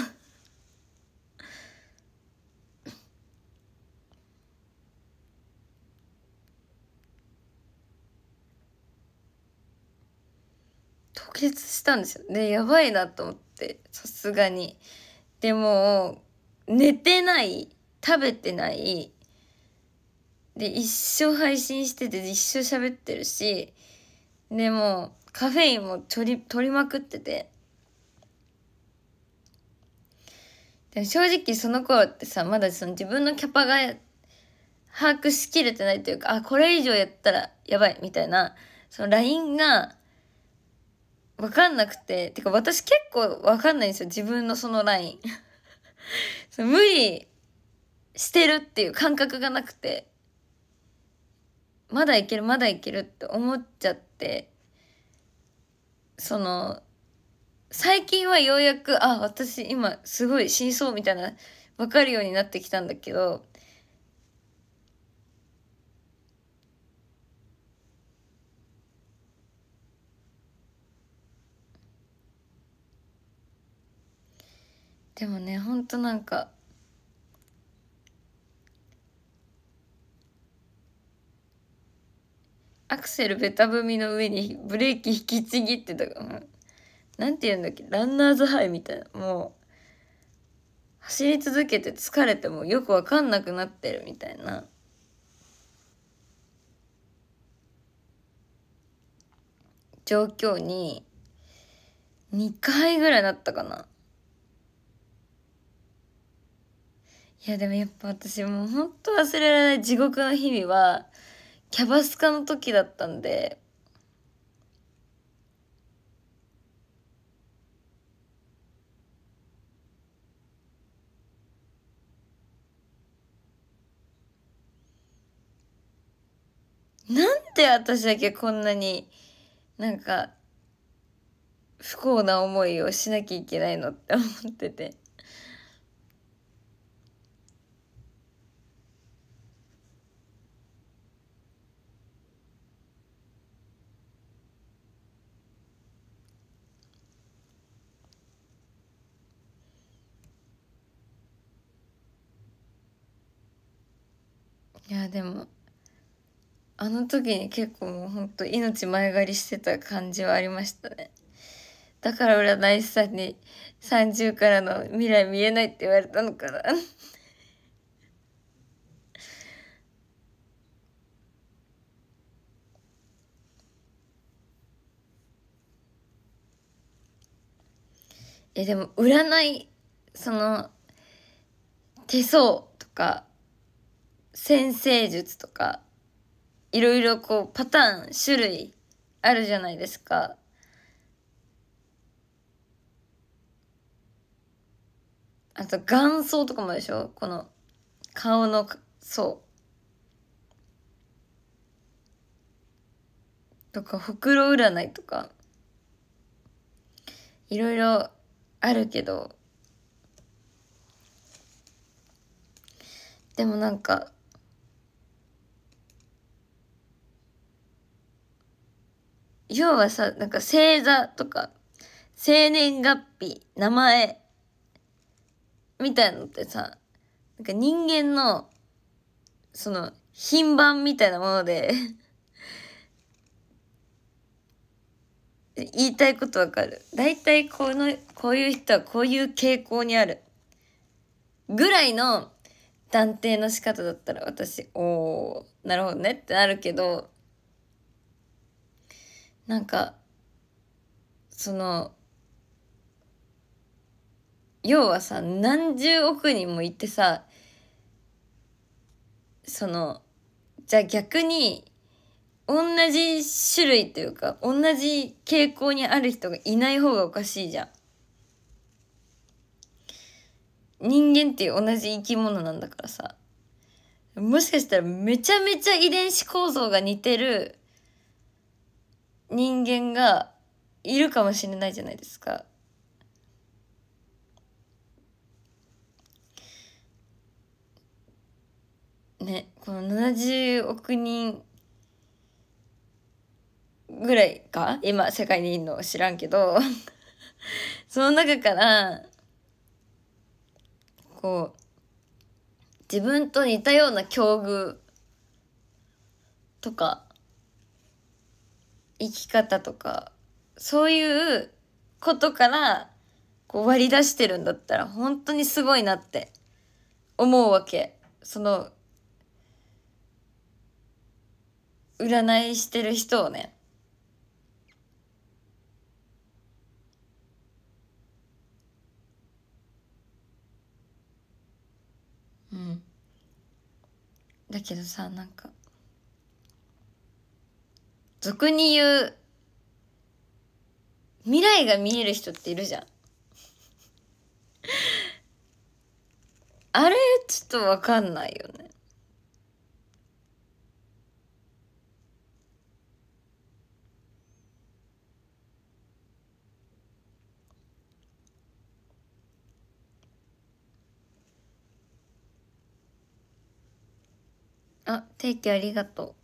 血したんですよでやばいなと思ってさすがにでも寝てない食べてないで一生配信してて一生喋ってるしでもカフェインもちり取りまくっててでも正直その頃ってさまだその自分のキャパが把握しきれてないというかあこれ以上やったらやばいみたいなその LINE が分かんなくて。てか私結構わかんないんですよ。自分のそのライン。その無理してるっていう感覚がなくて。まだいける、まだいけるって思っちゃって。その、最近はようやく、あ、私今すごい真相みたいな、わかるようになってきたんだけど、でもねほんとなんかアクセルベタ踏みの上にブレーキ引きちぎってたからなんて言うんだっけランナーズハイみたいなもう走り続けて疲れてもよくわかんなくなってるみたいな。状況に2回ぐらいなったかないやでもやっぱ私もうほんと忘れられない地獄の日々はキャバスカの時だったんでなんで私だけこんなになんか不幸な思いをしなきゃいけないのって思ってて。でもあの時に結構もうほんと命前借りしてた感じはありましたねだから占い師さんに30からの未来見えないって言われたのかなえでも占いその手相とか先生術とか、いろいろこうパターン、種類あるじゃないですか。あと、眼相とかもでしょこの、顔の、そう。とか、ほくろ占いとか、いろいろあるけど、でもなんか、要はさ、なんか星座とか、生年月日、名前、みたいのってさ、なんか人間の、その、品番みたいなもので 言いたいことわかる。大体この、こういう人はこういう傾向にある。ぐらいの断定の仕方だったら私、おー、なるほどねってなるけど、なんかその要はさ何十億人もいてさそのじゃあ逆に同じ種類というか同じ傾向にある人がいない方がおかしいじゃん。人間って同じ生き物なんだからさもしかしたらめちゃめちゃ遺伝子構造が似てる人間がいるかもしれないじゃないですか。ね、この70億人ぐらいか今世界にいるの知らんけど その中からこう自分と似たような境遇とか生き方とかそういうことからこう割り出してるんだったら本当にすごいなって思うわけその占いしてる人をねうんだけどさなんか俗に言う未来が見える人っているじゃん。あれちょっとわかんないよね。あ、定期ありがとう。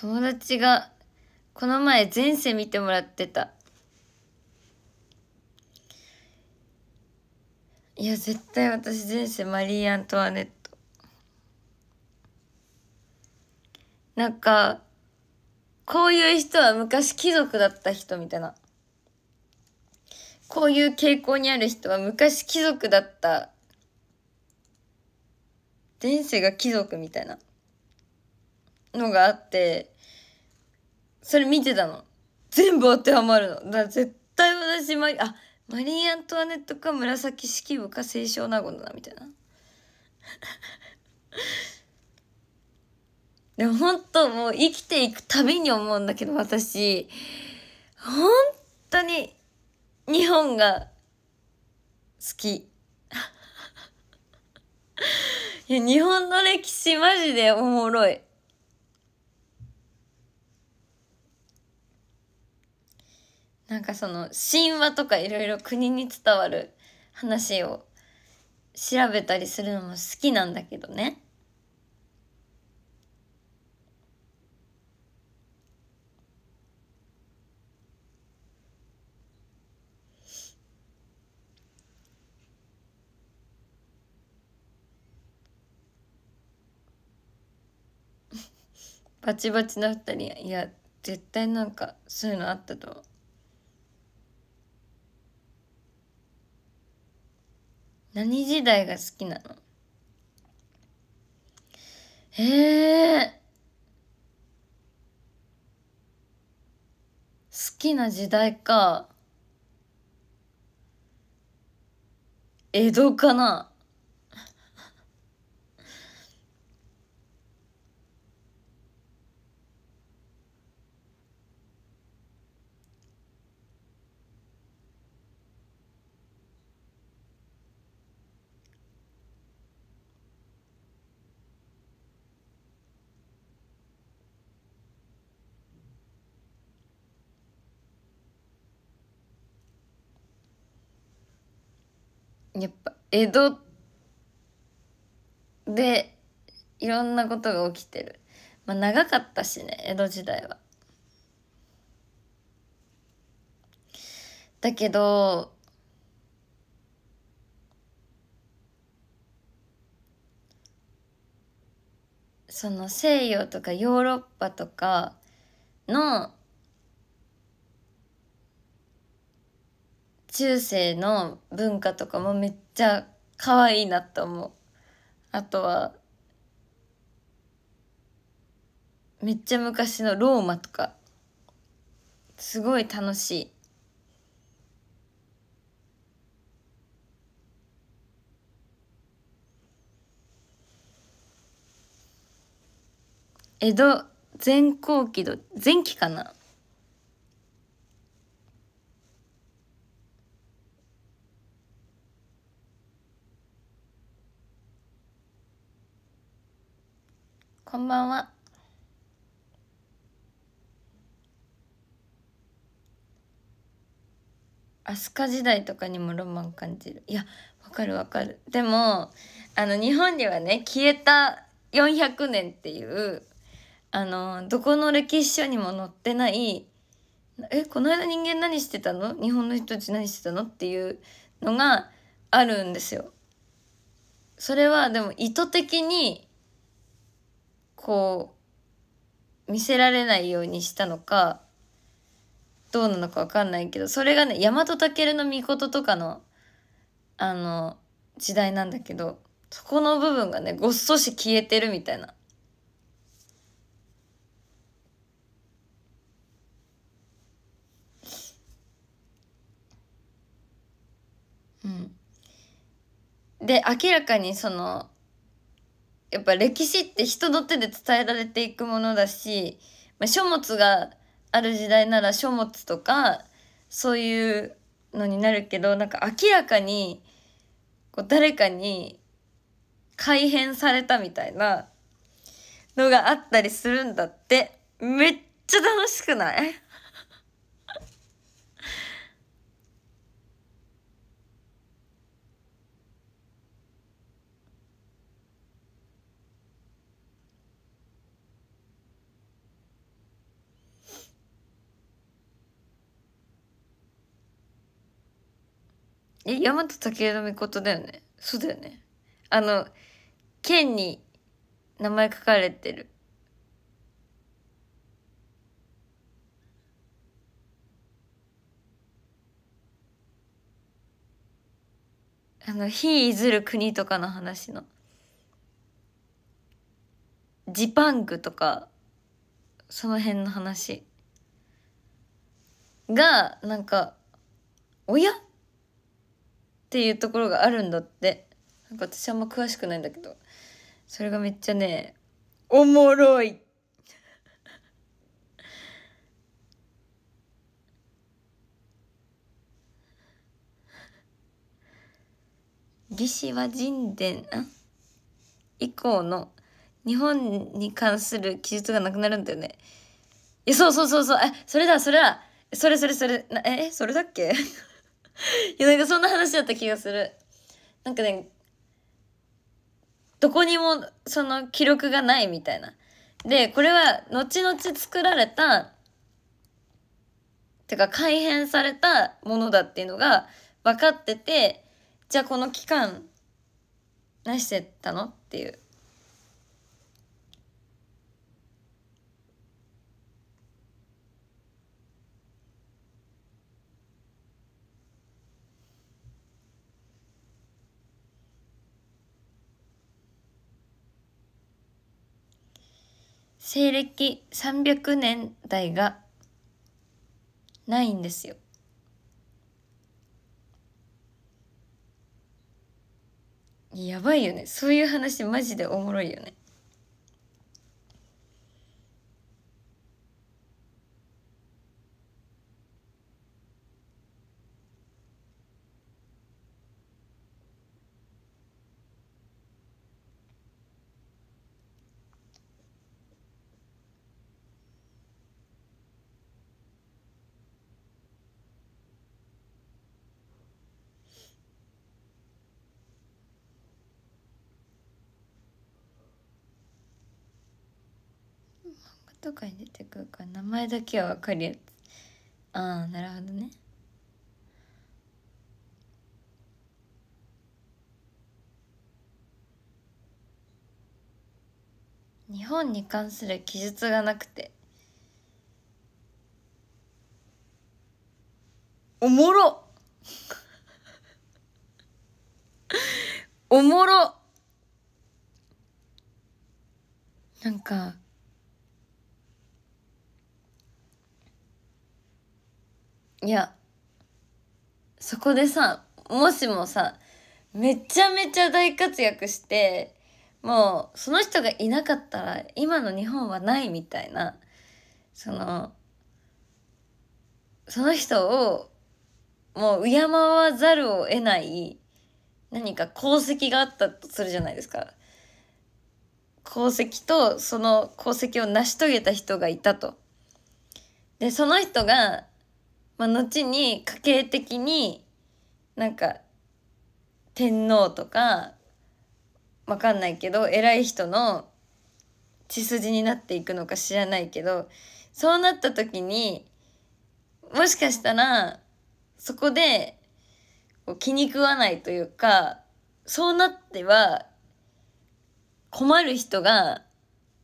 友達がこの前前世見てもらってたいや絶対私前世マリー・アントワネットなんかこういう人は昔貴族だった人みたいなこういう傾向にある人は昔貴族だった前世が貴族みたいなのがあってそれ見てたの全部当てはまるのだから絶対私マリあマリー・アントワネットか紫式部か清少納言だなみたいな でも本当もう生きていくたびに思うんだけど私本当に日本が好き いや日本の歴史マジでおもろいなんかその神話とかいろいろ国に伝わる話を調べたりするのも好きなんだけどね。バチバチっ2人いや絶対なんかそういうのあったと何時代が好きなのへえ好きな時代か江戸かなやっぱ江戸でいろんなことが起きてる。まあ長かったしね、江戸時代は。だけど、その西洋とかヨーロッパとかの中世の文化とかもめっちゃ可愛いなと思う。あとは、めっちゃ昔のローマとか、すごい楽しい。江戸前後期の前期かなばんは。飛鳥時代とかにもロマン感じるいやわかるわかるでもあの日本にはね消えた400年っていうあのどこの歴史書にも載ってないえこの間人間何してたの日本の人たち何してたのっていうのがあるんですよ。それはでも意図的にこう見せられないようにしたのかどうなのか分かんないけどそれがね大和尊の尊とかのあの時代なんだけどそこの部分がねごっそし消えてるみたいな。うん、で明らかにそのやっぱ歴史って人の手で伝えられていくものだし、まあ、書物がある時代なら書物とかそういうのになるけどなんか明らかにこう誰かに改変されたみたいなのがあったりするんだってめっちゃ楽しくないえ、大和武尊のみことだよね。そうだよね。あの、剣に名前書かれてる。あの、非いずる国とかの話の。ジパングとか、その辺の話。が、なんか、おやっていうところがあるんだってなんか私あんま詳しくないんだけどそれがめっちゃねおもろい魏志は神殿以降の日本に関する記述がなくなるんだよね。え、そうそうそうそう。え、それだ、それだ。それそれそれ。え、それだっけいや、なんかそんな話だった気がする。なんかね、どこにもその記録がないみたいな。で、これは後々作られた、てか改変されたものだっていうのが分かってて、じゃあこの期間、何してたのっていう。西暦300年代がないんですよ。やばいよね。そういう話マジでおもろいよね。とかに出てくるから名前だけは分かるやつああなるほどね日本に関する記述がなくておもろ おもろなんかいや、そこでさ、もしもさ、めちゃめちゃ大活躍して、もう、その人がいなかったら、今の日本はないみたいな、その、その人を、もう、敬わざるを得ない、何か功績があったとするじゃないですか。功績と、その功績を成し遂げた人がいたと。で、その人が、まあ、後に家系的になんか天皇とかわかんないけど偉い人の血筋になっていくのか知らないけどそうなった時にもしかしたらそこでこう気に食わないというかそうなっては困る人が、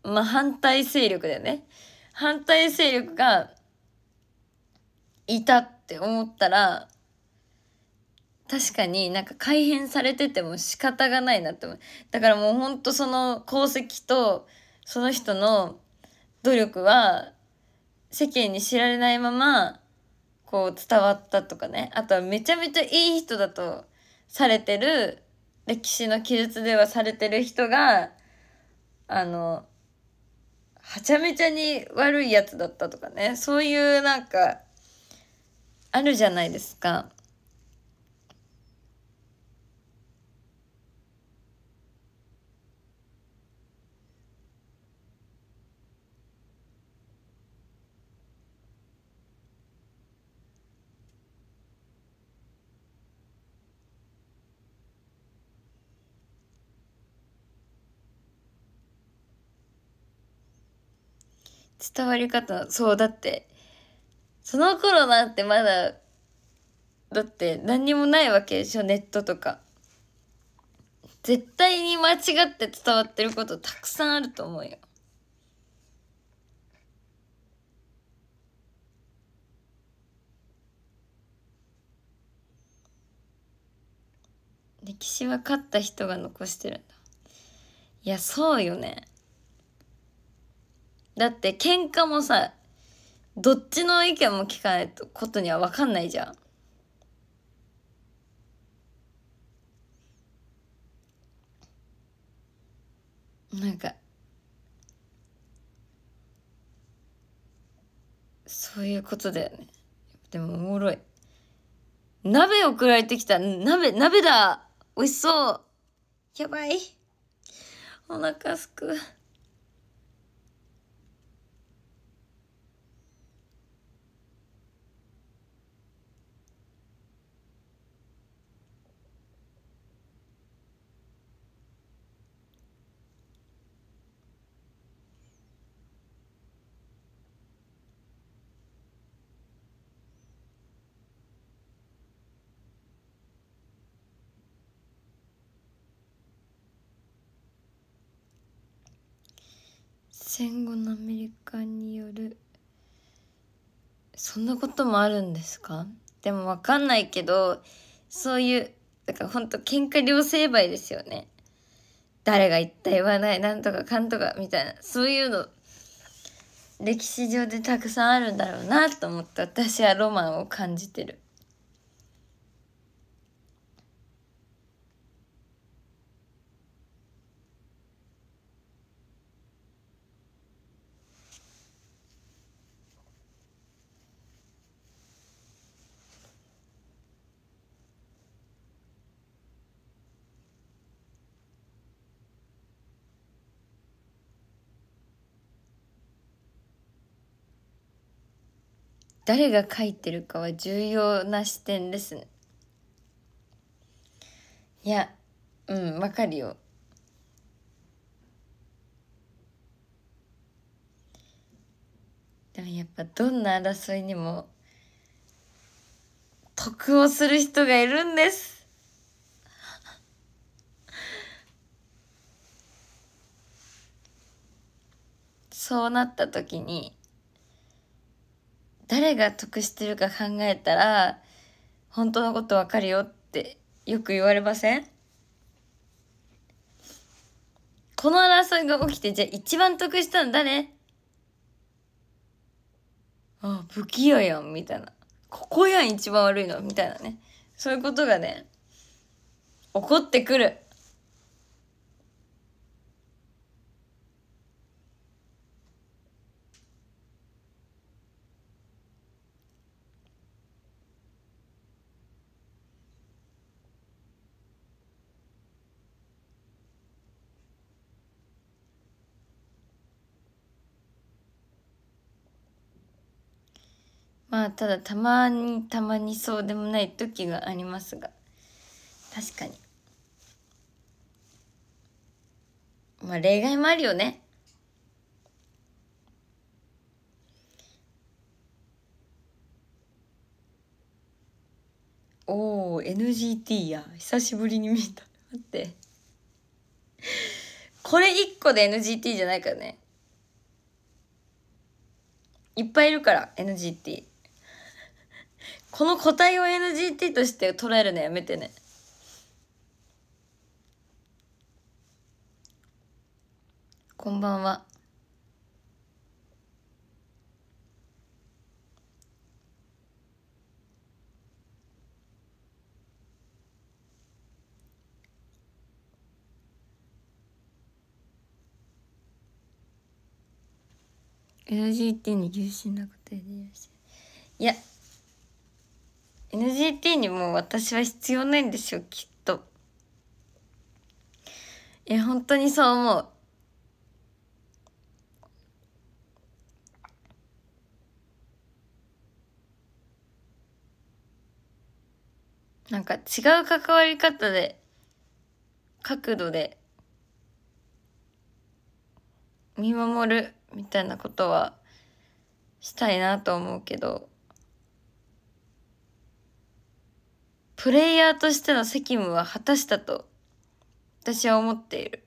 まあ、反対勢力だよね。反対勢力がいたって思ったら確かになんか改変されてても仕方がないなって思うだからもうほんとその功績とその人の努力は世間に知られないままこう伝わったとかねあとはめちゃめちゃいい人だとされてる歴史の記述ではされてる人があのはちゃめちゃに悪いやつだったとかねそういうなんかあるじゃないですか。伝わり方そうだってその頃なんてまだ、だって何にもないわけでしょ、ネットとか。絶対に間違って伝わってることたくさんあると思うよ。歴史は勝った人が残してるんだ。いや、そうよね。だって喧嘩もさ、どっちの意見も聞かないことには分かんないじゃん。なんかそういうことだよねでもおもろい鍋送られてきた鍋鍋だ美味しそうやばいお腹すく。戦後のアメリカによるそんなこともあるんですかでもわかんないけどそういうだからほんと喧嘩両成敗ですよね誰が言った言わないなんとかかんとかみたいなそういうの歴史上でたくさんあるんだろうなと思って私はロマンを感じてる。誰が書いてるかは重要な視点ですねいやうんわかるよでもやっぱどんな争いにも得をする人がいるんですそうなった時に誰が得してるか考えたら本当のことわかるよってよく言われませんこの争いが起きてじゃあ一番得したの誰ああ不器用やんみたいなここやん一番悪いのみたいなねそういうことがね起こってくる。まあただたまにたまにそうでもない時がありますが確かにまあ例外もあるよねおお NGT や久しぶりに見た待ってこれ1個で NGT じゃないからねいっぱいいるから NGT この個体を NGT として捉えるのやめてね。こんばんは。n g t に牛心なことでいらっしゃる。いや。NGT にも私は必要ないんでしょきっといや本当にそう思うなんか違う関わり方で角度で見守るみたいなことはしたいなと思うけどプレイヤーとしての責務は果たしたと私は思っている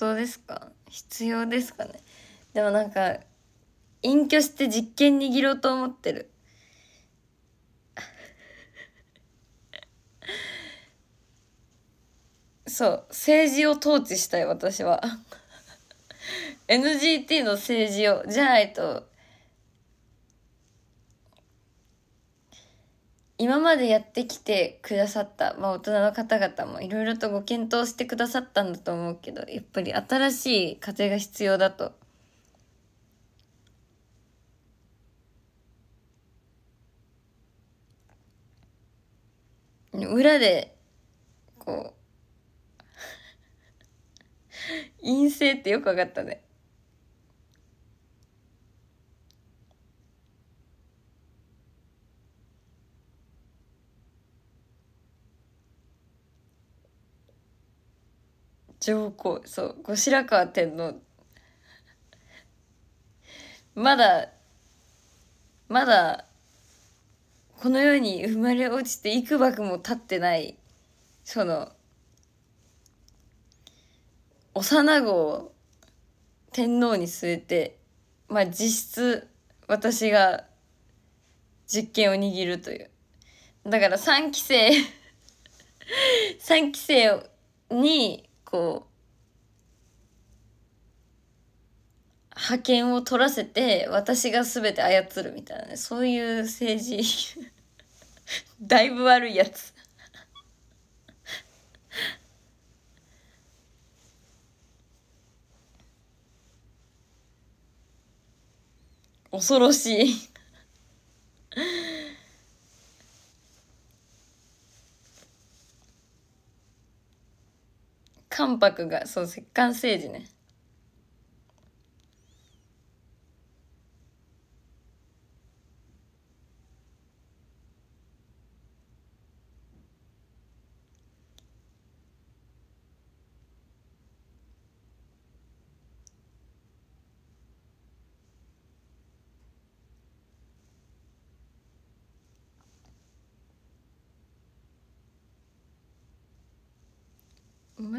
当ですか必要ですかねでもなんか隠居して実験握ろうと思ってる そう政治を統治したい私は NGT の政治をじゃないと今までやってきてくださった、まあ、大人の方々もいろいろとご検討してくださったんだと思うけどやっぱり新しい風が必要だと。裏でこう 陰性ってよく分かったね。上皇そう後白河天皇まだまだこの世に生まれ落ちて幾ばくも経ってないその幼子を天皇に据えてまあ実質私が実権を握るというだから3期生3期生にこう派遣を取らせて私が全て操るみたいなねそういう政治 だいぶ悪いやつ恐ろしい関白がそう摂関政治ね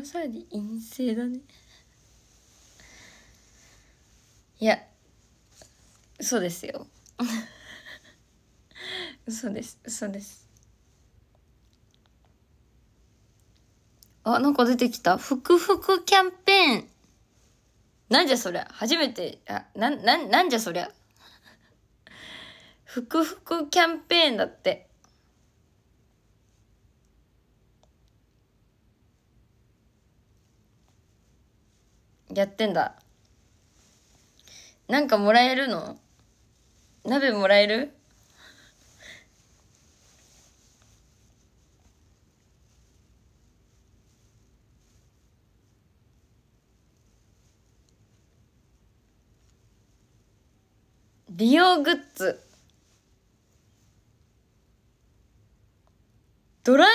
のさらに陰性だねいや嘘ですよ嘘 です嘘ですあなんか出てきた「ふくふくキャンペーン」なんじゃそりゃ初めてあなななんじゃそりゃふくふくキャンペーンだってやってんだ。なんかもらえるの鍋もらえる美容グッズドライ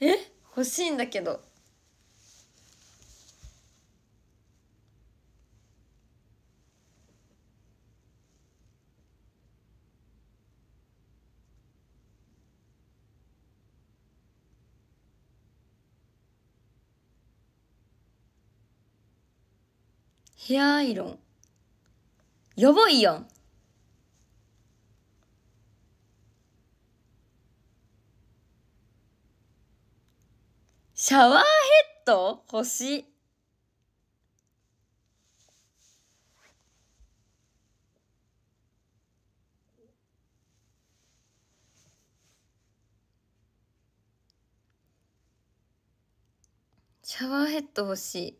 ヤーえ欲しいんだけど。ヘアアイロン。やばいやん。シャワーヘッド星。シャワーヘッド欲しい。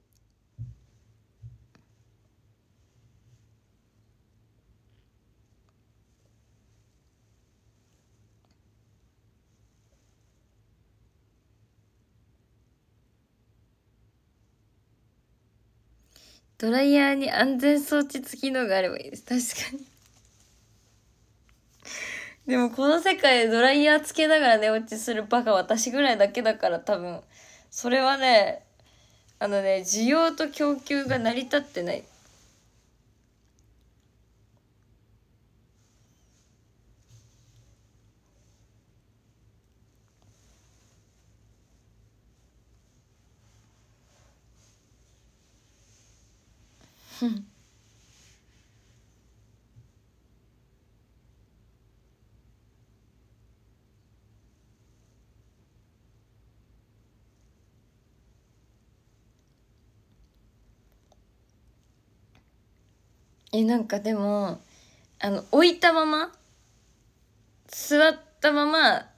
ドライヤーに安全装置付きのがあればいいです。確かにでもこの世界でドライヤーつけながら寝落ちするバカ私ぐらいだけだから多分。それはね、あのね、需要と供給が成り立ってない。えなんかでもあの置いたまま座ったまま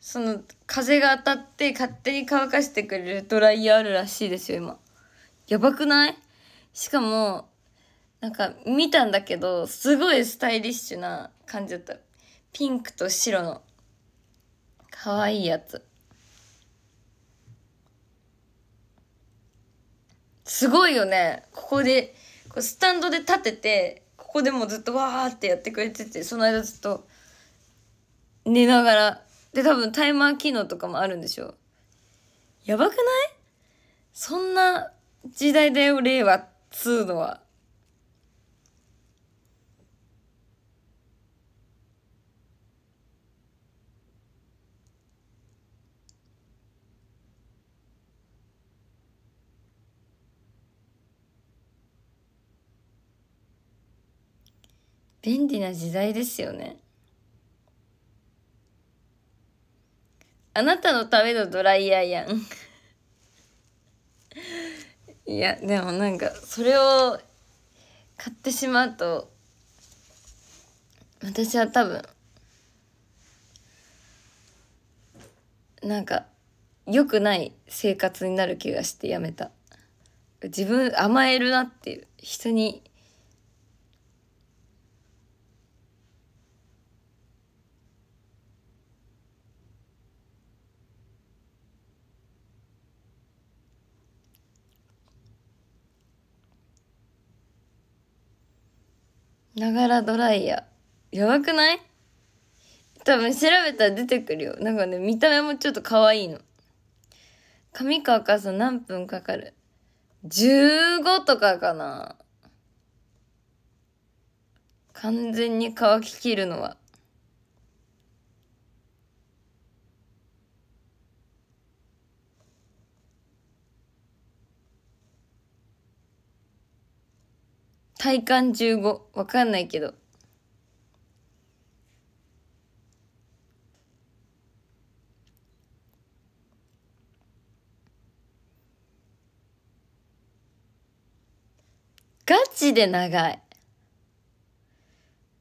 その風が当たって勝手に乾かしてくれるドライヤーあるらしいですよ今やばくないしかも、なんか見たんだけど、すごいスタイリッシュな感じだった。ピンクと白の、かわいいやつ。すごいよね。ここで、こうスタンドで立てて、ここでもずっとわーってやってくれてて、その間ずっと寝ながら。で、多分タイマー機能とかもあるんでしょ。やばくないそんな時代だよ、令和って。つうのは。便利な時代ですよね。あなたのためのドライヤーやんいやでもなんかそれを買ってしまうと私は多分なんか良くない生活になる気がしてやめた自分甘えるなっていう人にながらドライヤー。やばくない多分調べたら出てくるよ。なんかね、見た目もちょっと可愛いの。髪乾かすの何分かかる ?15 とかかな完全に乾ききるのは。体感15。わかんないけど。ガチで長い。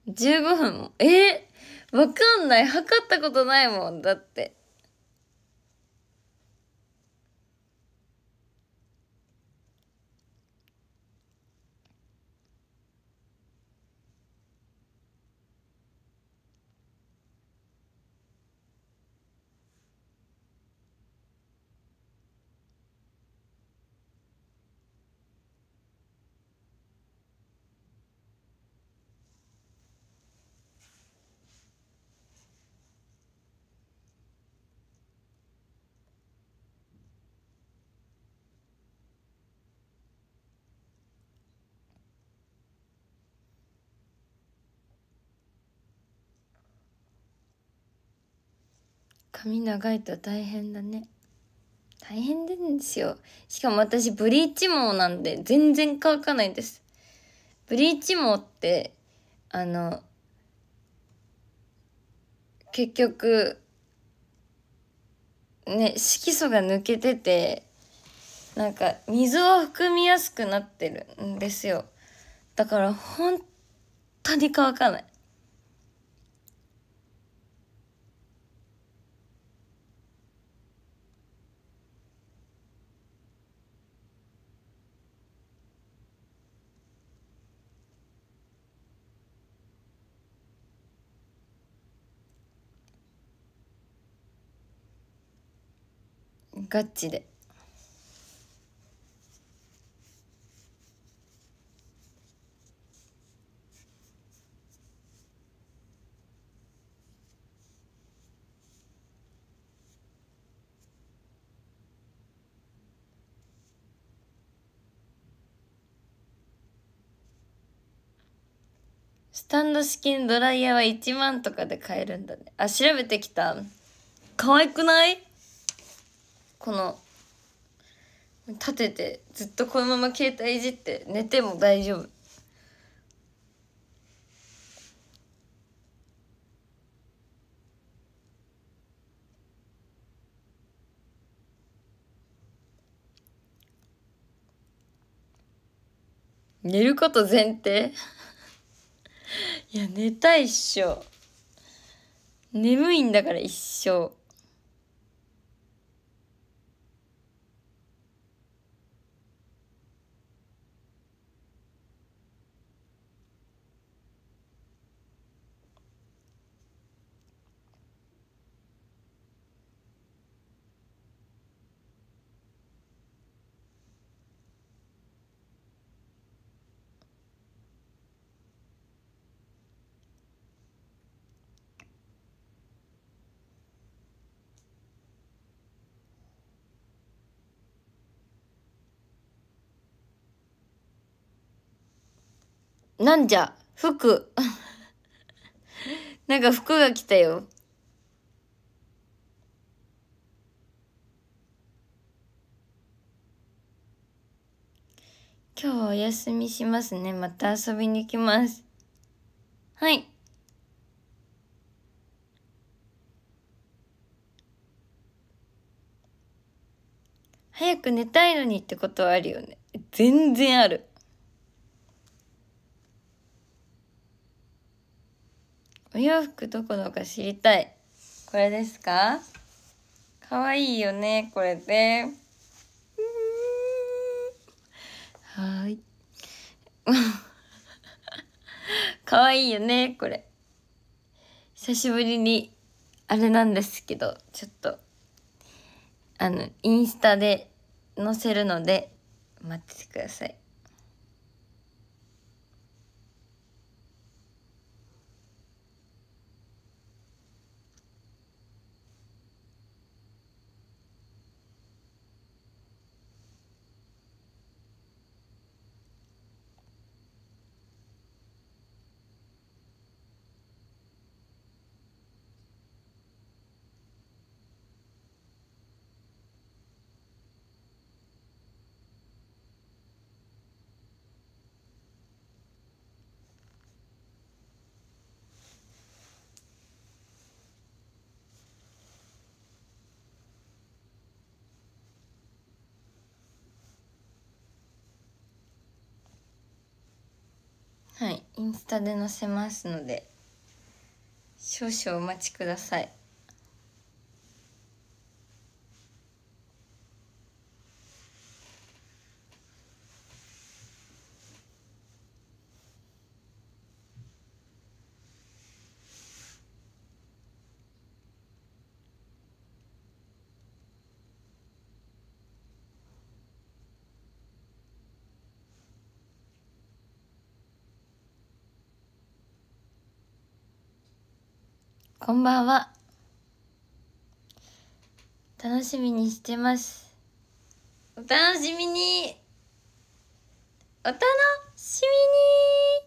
15分も。えー、わかんない。測ったことないもん。だって。髪長いと大変だね大変ですよしかも私ブリーチ毛なんで全然乾かないですブリーチ毛ってあの結局ね色素が抜けててなんか水を含みやすくなってるんですよだから本当に乾かないガチで。スタンド式のドライヤーは1万とかで買えるんだね。あ、調べてきた。可愛くないこの立ててずっとこのまま携帯いじって寝ても大丈夫寝ること前提 いや寝たいっしょ眠いんだから一生なんじゃ、服。なんか服が来たよ。今日お休みしますね。また遊びに来ます。はい。早く寝たいのにってことはあるよね。全然ある。お洋服どこのか知りたい。これですかかわいいよね、これで。はい。かわいいよね、これ。久しぶりに、あれなんですけど、ちょっと、あの、インスタで載せるので、待っててください。ンスタで載せますので少々お待ちくださいこんばんは。楽しみにしてます。お楽しみにお楽しみに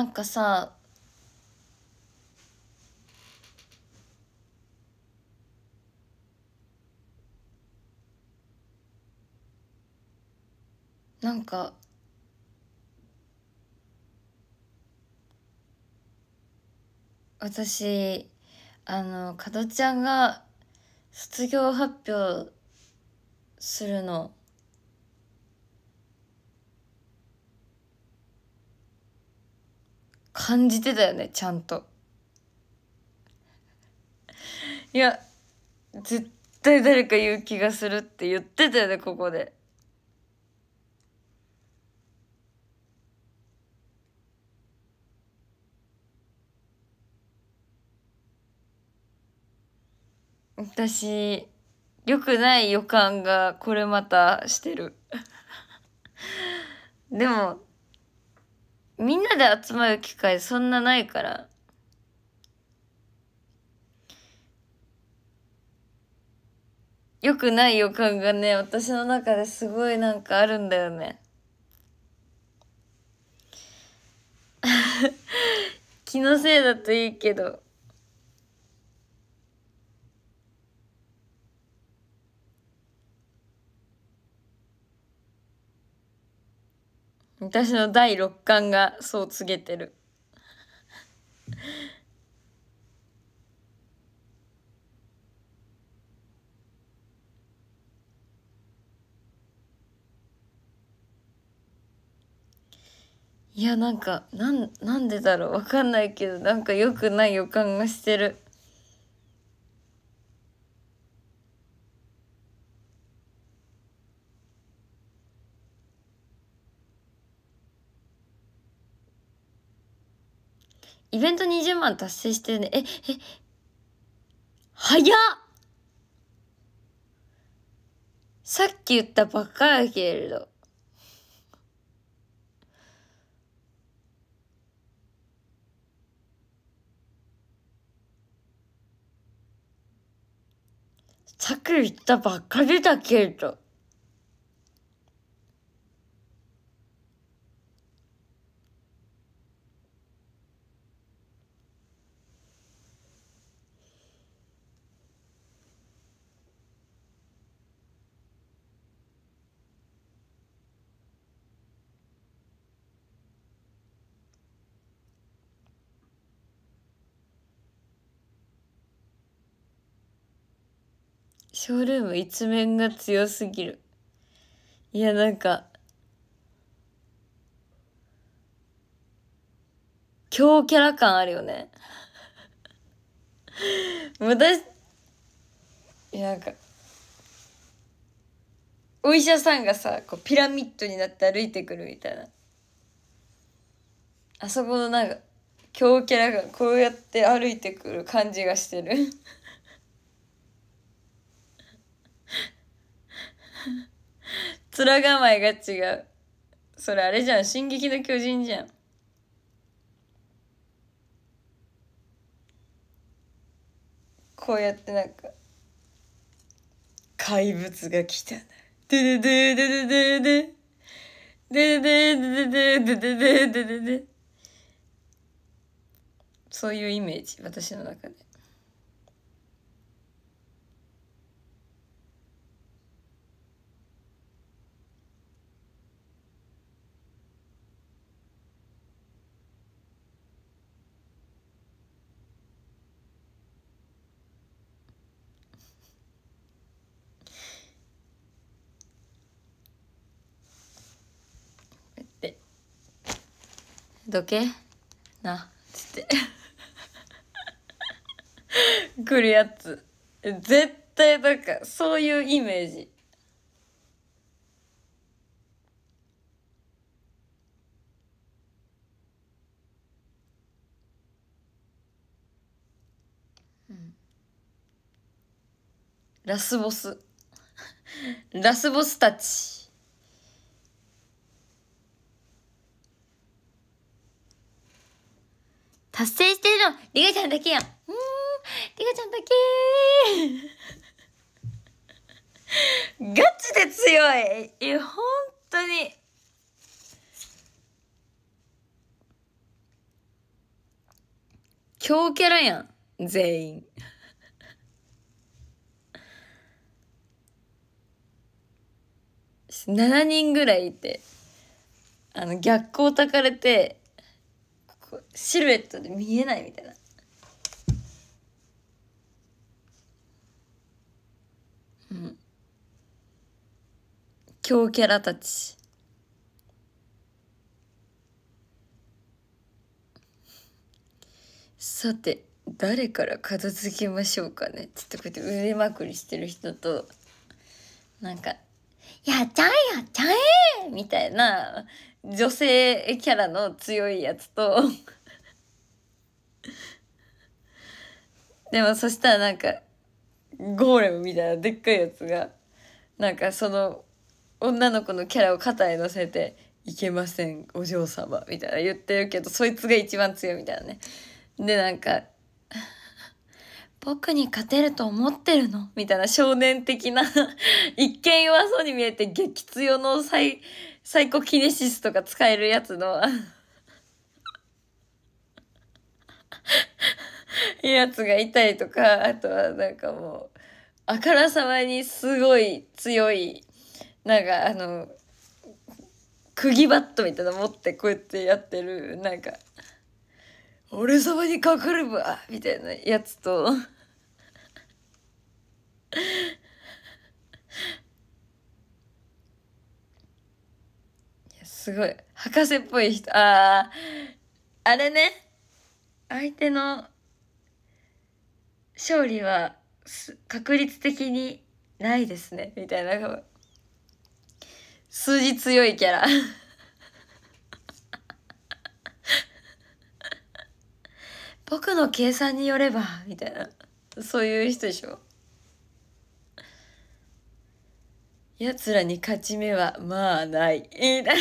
なんかさなんか私あの加トちゃんが卒業発表するの感じてたよねちゃんといや絶対誰か言う気がするって言ってたよねここで。私良くない予感がこれまたしてる でもみんなで集まる機会そんなないから。よくない予感がね、私の中ですごいなんかあるんだよね。気のせいだといいけど。私の第6感がそう告げてる。いやなんかなんなんでだろうわかんないけどなんか良くない予感がしてる。イベント20万達成してるね。え、え、早っさっき言ったばっかやけれど。さっき言ったばっかりだけれど。ショールーム一面が強すぎる。いや、なんか、強キャラ感あるよね。無 いや、なんか、お医者さんがさ、こうピラミッドになって歩いてくるみたいな。あそこのなんか、強キャラがこうやって歩いてくる感じがしてる 面構えが違う。それあれじゃん。進撃の巨人じゃん。こうやってなんか、怪物が来たな。でででででででででででででででででそういうイメージ、私の中で。どけな」っつって来るやつ絶対なんかそういうイメージラスボス。ラスボスたち。達成してるのリがちゃんだけやんうんりがちゃんだけ ガチで強いえ本当に強キャラやん全員7人ぐらいいてあの逆光たかれてシルエットで見えないみたいなうん強キャラたちさて誰から片付けましょうかねちょっとこうやって腕まくりしてる人となんか「やっちゃえやっちゃえ!」みたいな女性キャラの強いやつとでもそしたらなんか、ゴーレムみたいなでっかいやつが、なんかその女の子のキャラを肩へ乗せて、いけません、お嬢様、みたいな言ってるけど、そいつが一番強いみたいなね。で、なんか、僕に勝てると思ってるのみたいな少年的な 一見弱そうに見えて激強のサイ、サイコキネシスとか使えるやつの いやつがいたりとか、あとはなんかもう、あからさまにすごい強い、なんかあの、釘バットみたいなの持ってこうやってやってる、なんか、俺様にかかるわみたいなやつとすごい。博士っぽい人。ああ、あれね。相手の勝利は確率的にないですねみたいな数字強いキャラ 僕の計算によればみたいなそういう人でしょ奴らに勝ち目はまあないみたいな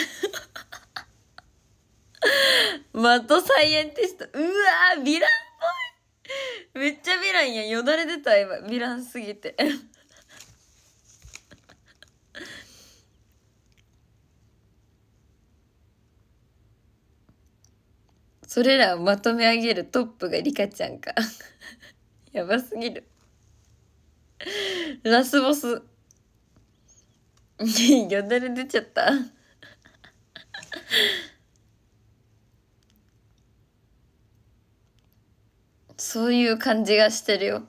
マッドサイエンティストうわヴィラン めっちゃヴィランやよだれ出た今ヴィランすぎて それらをまとめ上げるトップがリカちゃんか やばすぎるラスボスよだれ出ちゃったそういう感じがしてるよ。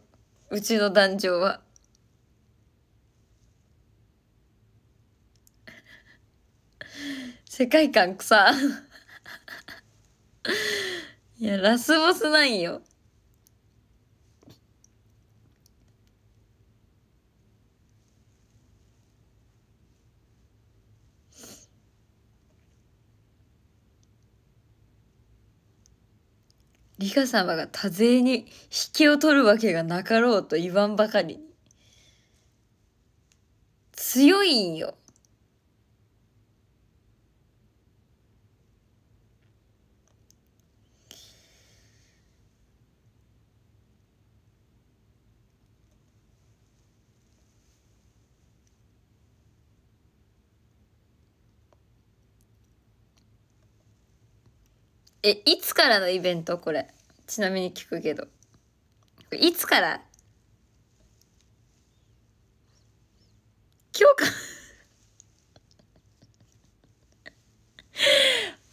うちの壇上は。世界観くさ。いや、ラスボスなんよ。リカ様が多勢に引きを取るわけがなかろうと言わんばかりに。強いんよ。え、いつからのイベントこれ。ちなみに聞くけど。いつから今日か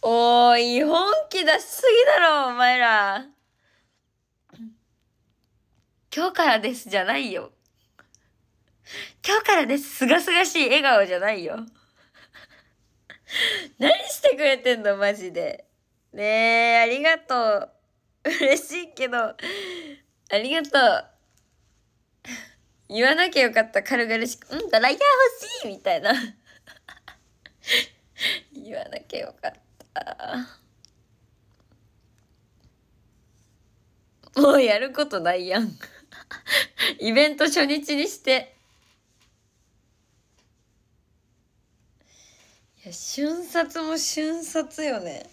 おーい、本気出しすぎだろ、お前ら。今日からですじゃないよ。今日からです、すがすがしい笑顔じゃないよ。何してくれてんの、マジで。ねえ、ありがとう。嬉しいけど、ありがとう。言わなきゃよかった、軽々しく。うん、ドライヤー欲しいみたいな。言わなきゃよかった。もうやることないやん。イベント初日にして。いや、瞬殺も瞬殺よね。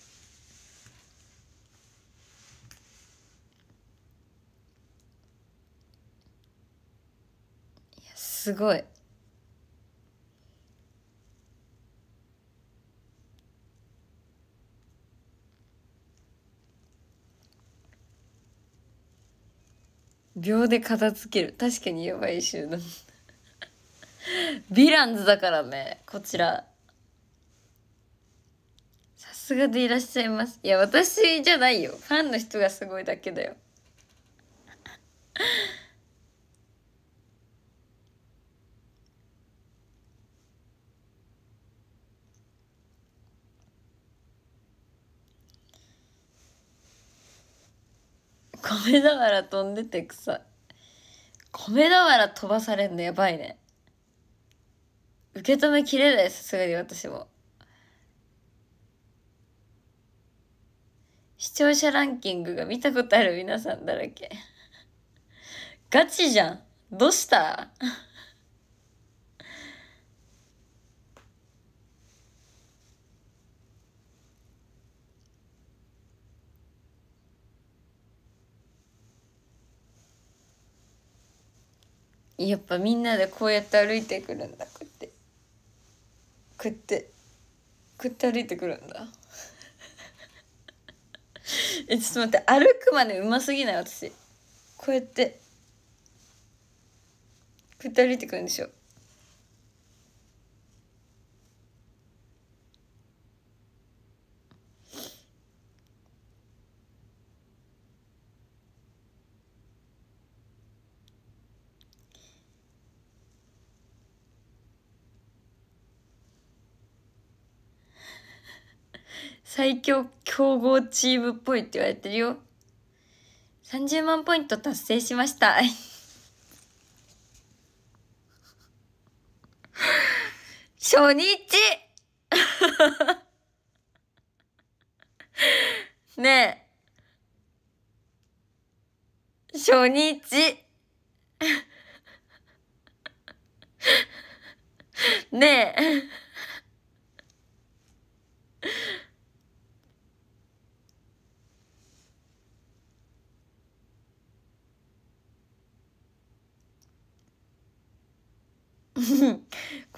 すごい。秒で片付ける確かにやばい集団ヴィランズだからねこちらさすがでいらっしゃいますいや私じゃないよファンの人がすごいだけだよ米俵飛んでて臭い。米俵飛ばされんのやばいね。受け止めきれない、さすがに私も。視聴者ランキングが見たことある皆さんだらけ。ガチじゃん。どうしたやっぱみんなでこうやって歩いてくるんだこうやってこうやってこうやって歩いてくるんだ えちょっと待って歩くまでうますぎない私こうやってこうやって歩いてくるんでしょ最強強豪チームっぽいって言われてるよ。30万ポイント達成しました。初日 ねえ。初日 ねえ。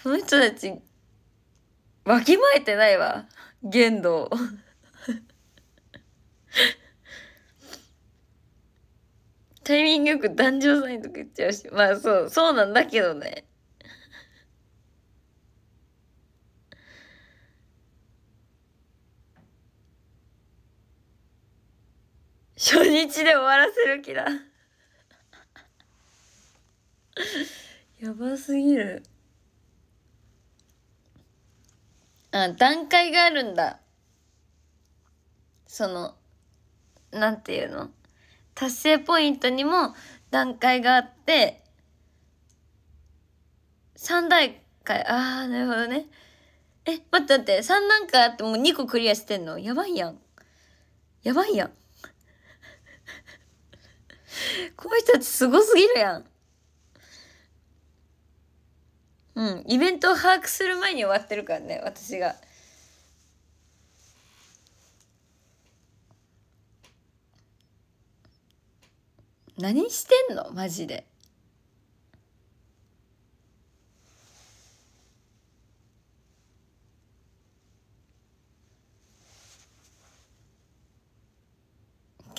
その人たち、わきまえてないわ。言動。タイミングよく壇上サインとか言っちゃうし。まあそう、そうなんだけどね。初日で終わらせる気だやばすぎる。あ、段階があるんだ。その、なんていうの達成ポイントにも段階があって、3段階、ああ、なるほどね。え、待って待って、3段階あってもう2個クリアしてんのやばいやん。やばいやん。こういう人たちすごすぎるやん。うん、イベントを把握する前に終わってるからね、私が。何してんのマジで。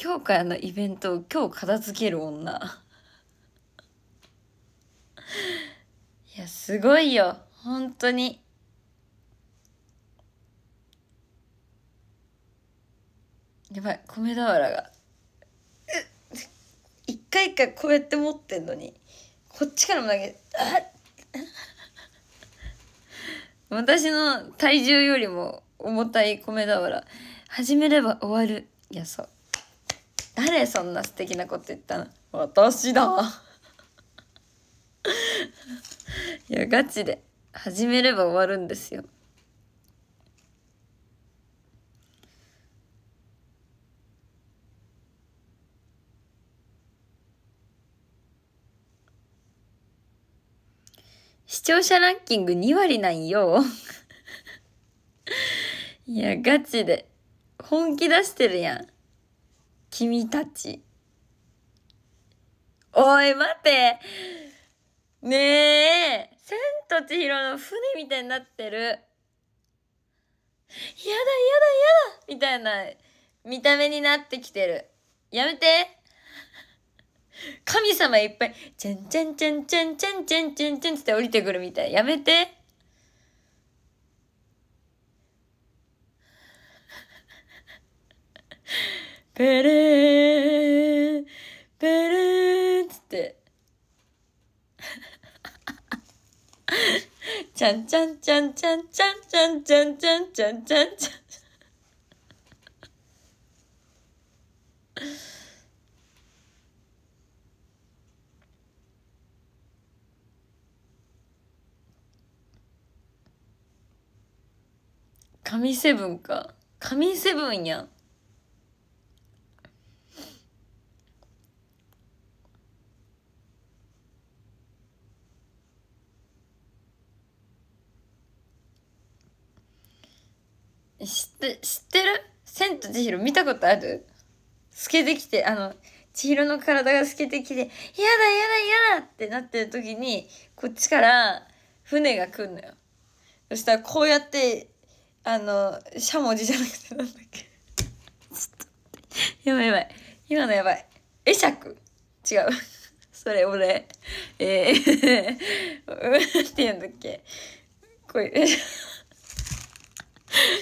今日からのイベントを今日片付ける女。や、すごいよ。本当に。やばい、米俵が。一回一回こうやって持ってんのに、こっちからも投げ、あ私の体重よりも重たい米俵。始めれば終わる。いや、そう。誰そんな素敵なこと言ったの私だ。いやガチで始めれば終わるんですよ視聴者ランキング2割なんよ いやガチで本気出してるやん君たちおい待ってねえ、千と千尋の船みたいになってる。やだやだやだみたいな見た目になってきてる。やめて神様いっぱい、チェンチェンチェンチェンチェンチェンチェンチェンって降りてくるみたい。やめてペレーペレーつって。ちゃんちゃんちゃんちゃんちゃんちゃんちゃんちゃんちゃんちゃんちゃん。神セブンか。神セブンやん。知って知ってる千と千尋見たことある透けてきてあの千尋の体が透けてきて「やだやだやだ!」ってなってる時にこっちから船が来るのよそしたらこうやってあのしゃもじじゃなくてなんだっけやばいやばい今のやばいえしゃく違うそれ俺えー って言うんだっけこういう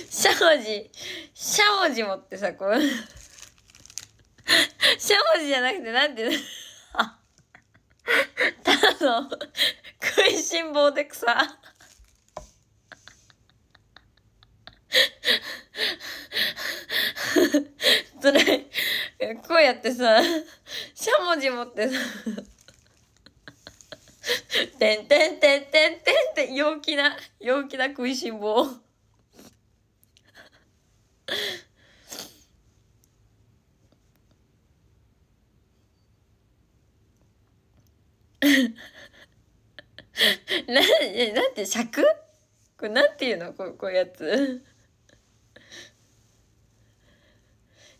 しゃもじ、しゃもじ持ってさ、こう。しゃもじじゃなくて、なんて、のただの、食いしん坊でくさ。それ、こうやってさ、しゃもじ持ってさ、てんてんてんてんてんって陽気な、陽気な食いしん坊。な、え、なんて尺これなんていうのこう、こういうやつ。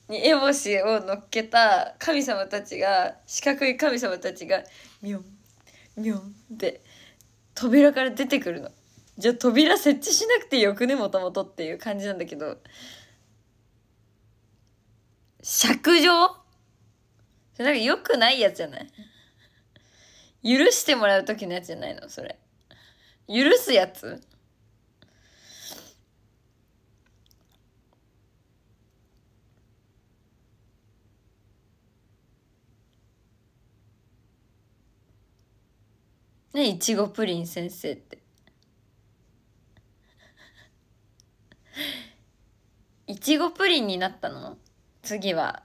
に絵星を乗っけた神様たちが、四角い神様たちが、みょンみょンって扉から出てくるの。じゃあ扉設置しなくてよくね、もともとっていう感じなんだけど。尺状なんか良くないやつじゃない許してもらう時のやつじゃないのそれ。許すやつねいちごプリン先生って。いちごプリンになったの次は。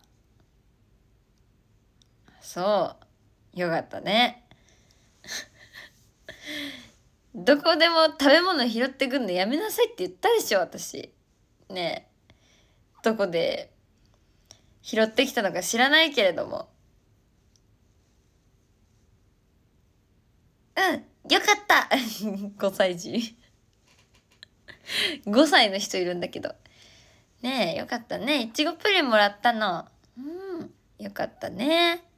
そう。よかったね。どこでも食べ物拾ってくんのやめなさいって言ったでしょ、私。ねえ。どこで拾ってきたのか知らないけれども。うん、よかった !5 歳児5 歳の人いるんだけど。ねえ、よかったね。いちごプリンもらったの。うん、よかったね。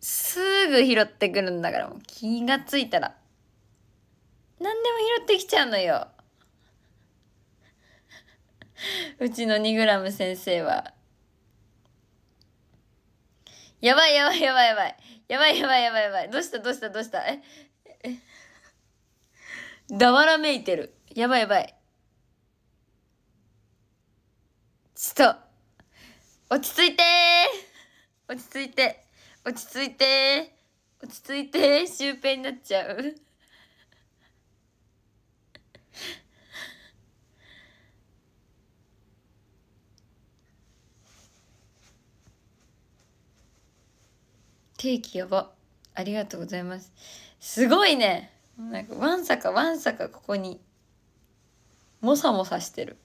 すぐ拾ってくるんだから、もう気がついたら。何でも拾ってきちゃうのよ。うちの2グラム先生は。やばいやばいやばいやばい。やばいやばいやばいやばい。どうしたどうしたどうしたええだわらめいてる。やばいやばい。ちょっと、落ち着いて落ち着いて。落ち着いて落ち着いてシュウペイになっちゃうケーキやばありがとうございますすごいねなんかわんさかわんさかここにもさもさしてる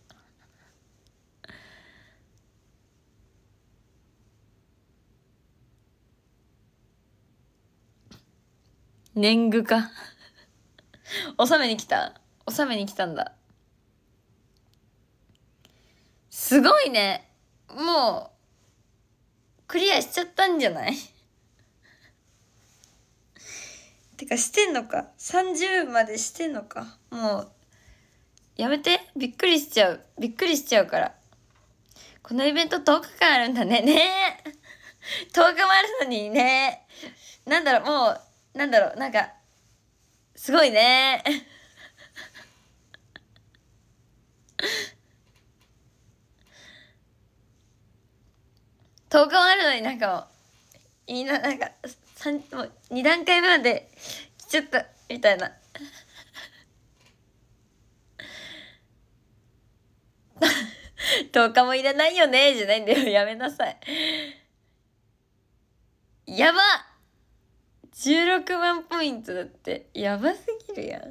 年貢か納めに来た納めに来たんだ。すごいね。もう、クリアしちゃったんじゃないてか、してんのか。30までしてんのか。もう、やめて。びっくりしちゃう。びっくりしちゃうから。このイベント10日間あるんだね。ねえ。10日もあるのにね。なんだろう、もう、なんだろう、なんか、すごいね日も あるのになんかみんななんかもう2段階目まで来ちゃったみたいな10日 もいらないよねじゃないんだよやめなさいやばっ16万ポイントだってやばすぎるやん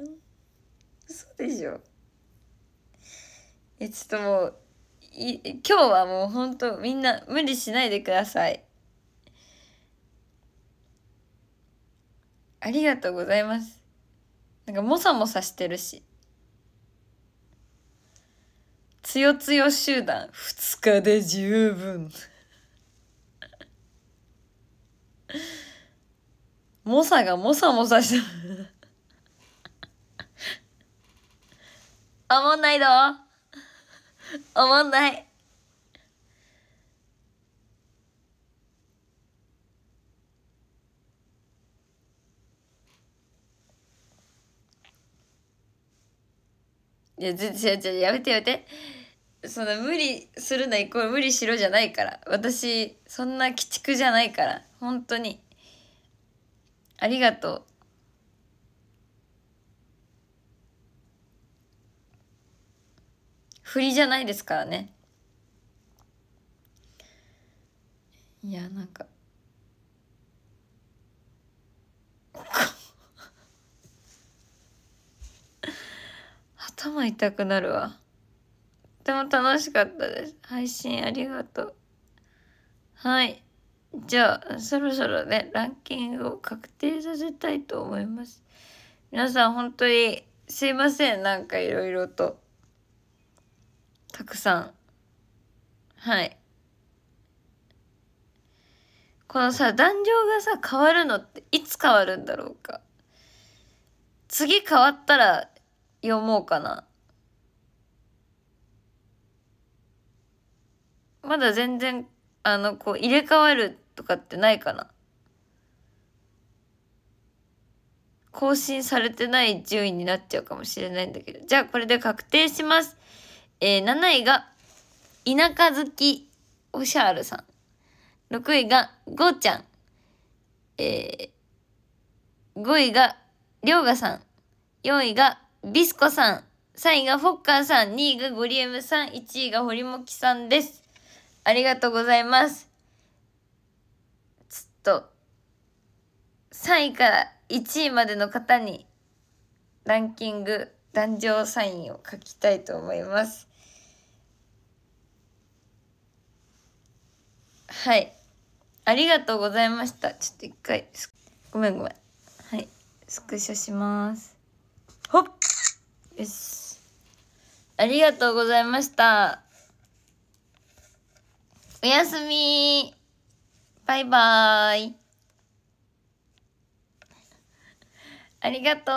嘘でしょえちょっともうい今日はもうほんとみんな無理しないでくださいありがとうございますなんかもさもさしてるしつよつよ集団2日で十分モサがモサモサしてる おもんないどおもんない。いや、全然、やめてやめて。その無理するなイコール無理しろじゃないから。私、そんな鬼畜じゃないから。本当に。ありがとう。振りじゃないですからね。いや、なんか。頭痛くなるわ。とても楽しかったです。配信ありがとう。はい。じゃあ、そろそろね、ランキングを確定させたいと思います。皆さん本当にすいません。なんかいろいろと。たくさん。はい。このさ、壇上がさ、変わるのっていつ変わるんだろうか。次変わったら読もうかな。まだ全然、あの、こう、入れ替わるとかってないかな更新されてない順位になっちゃうかもしれないんだけど。じゃあこれで確定します。えー、7位が、田舎好き、おしゃるさん。6位が、ゴーちゃん。えー、5位が、りょうがさん。4位が、ビスコさん。3位が、フォッカーさん。2位が、ゴリエムさん。1位が、堀もきさんです。ありがとうございます。と3位から1位までの方にランキング壇上サインを書きたいと思います。はい。ありがとうございました。ちょっと一回、ごめんごめん。はい。スクショします。ほっよし。ありがとうございました。おやすみバイバーイ。ありがとう。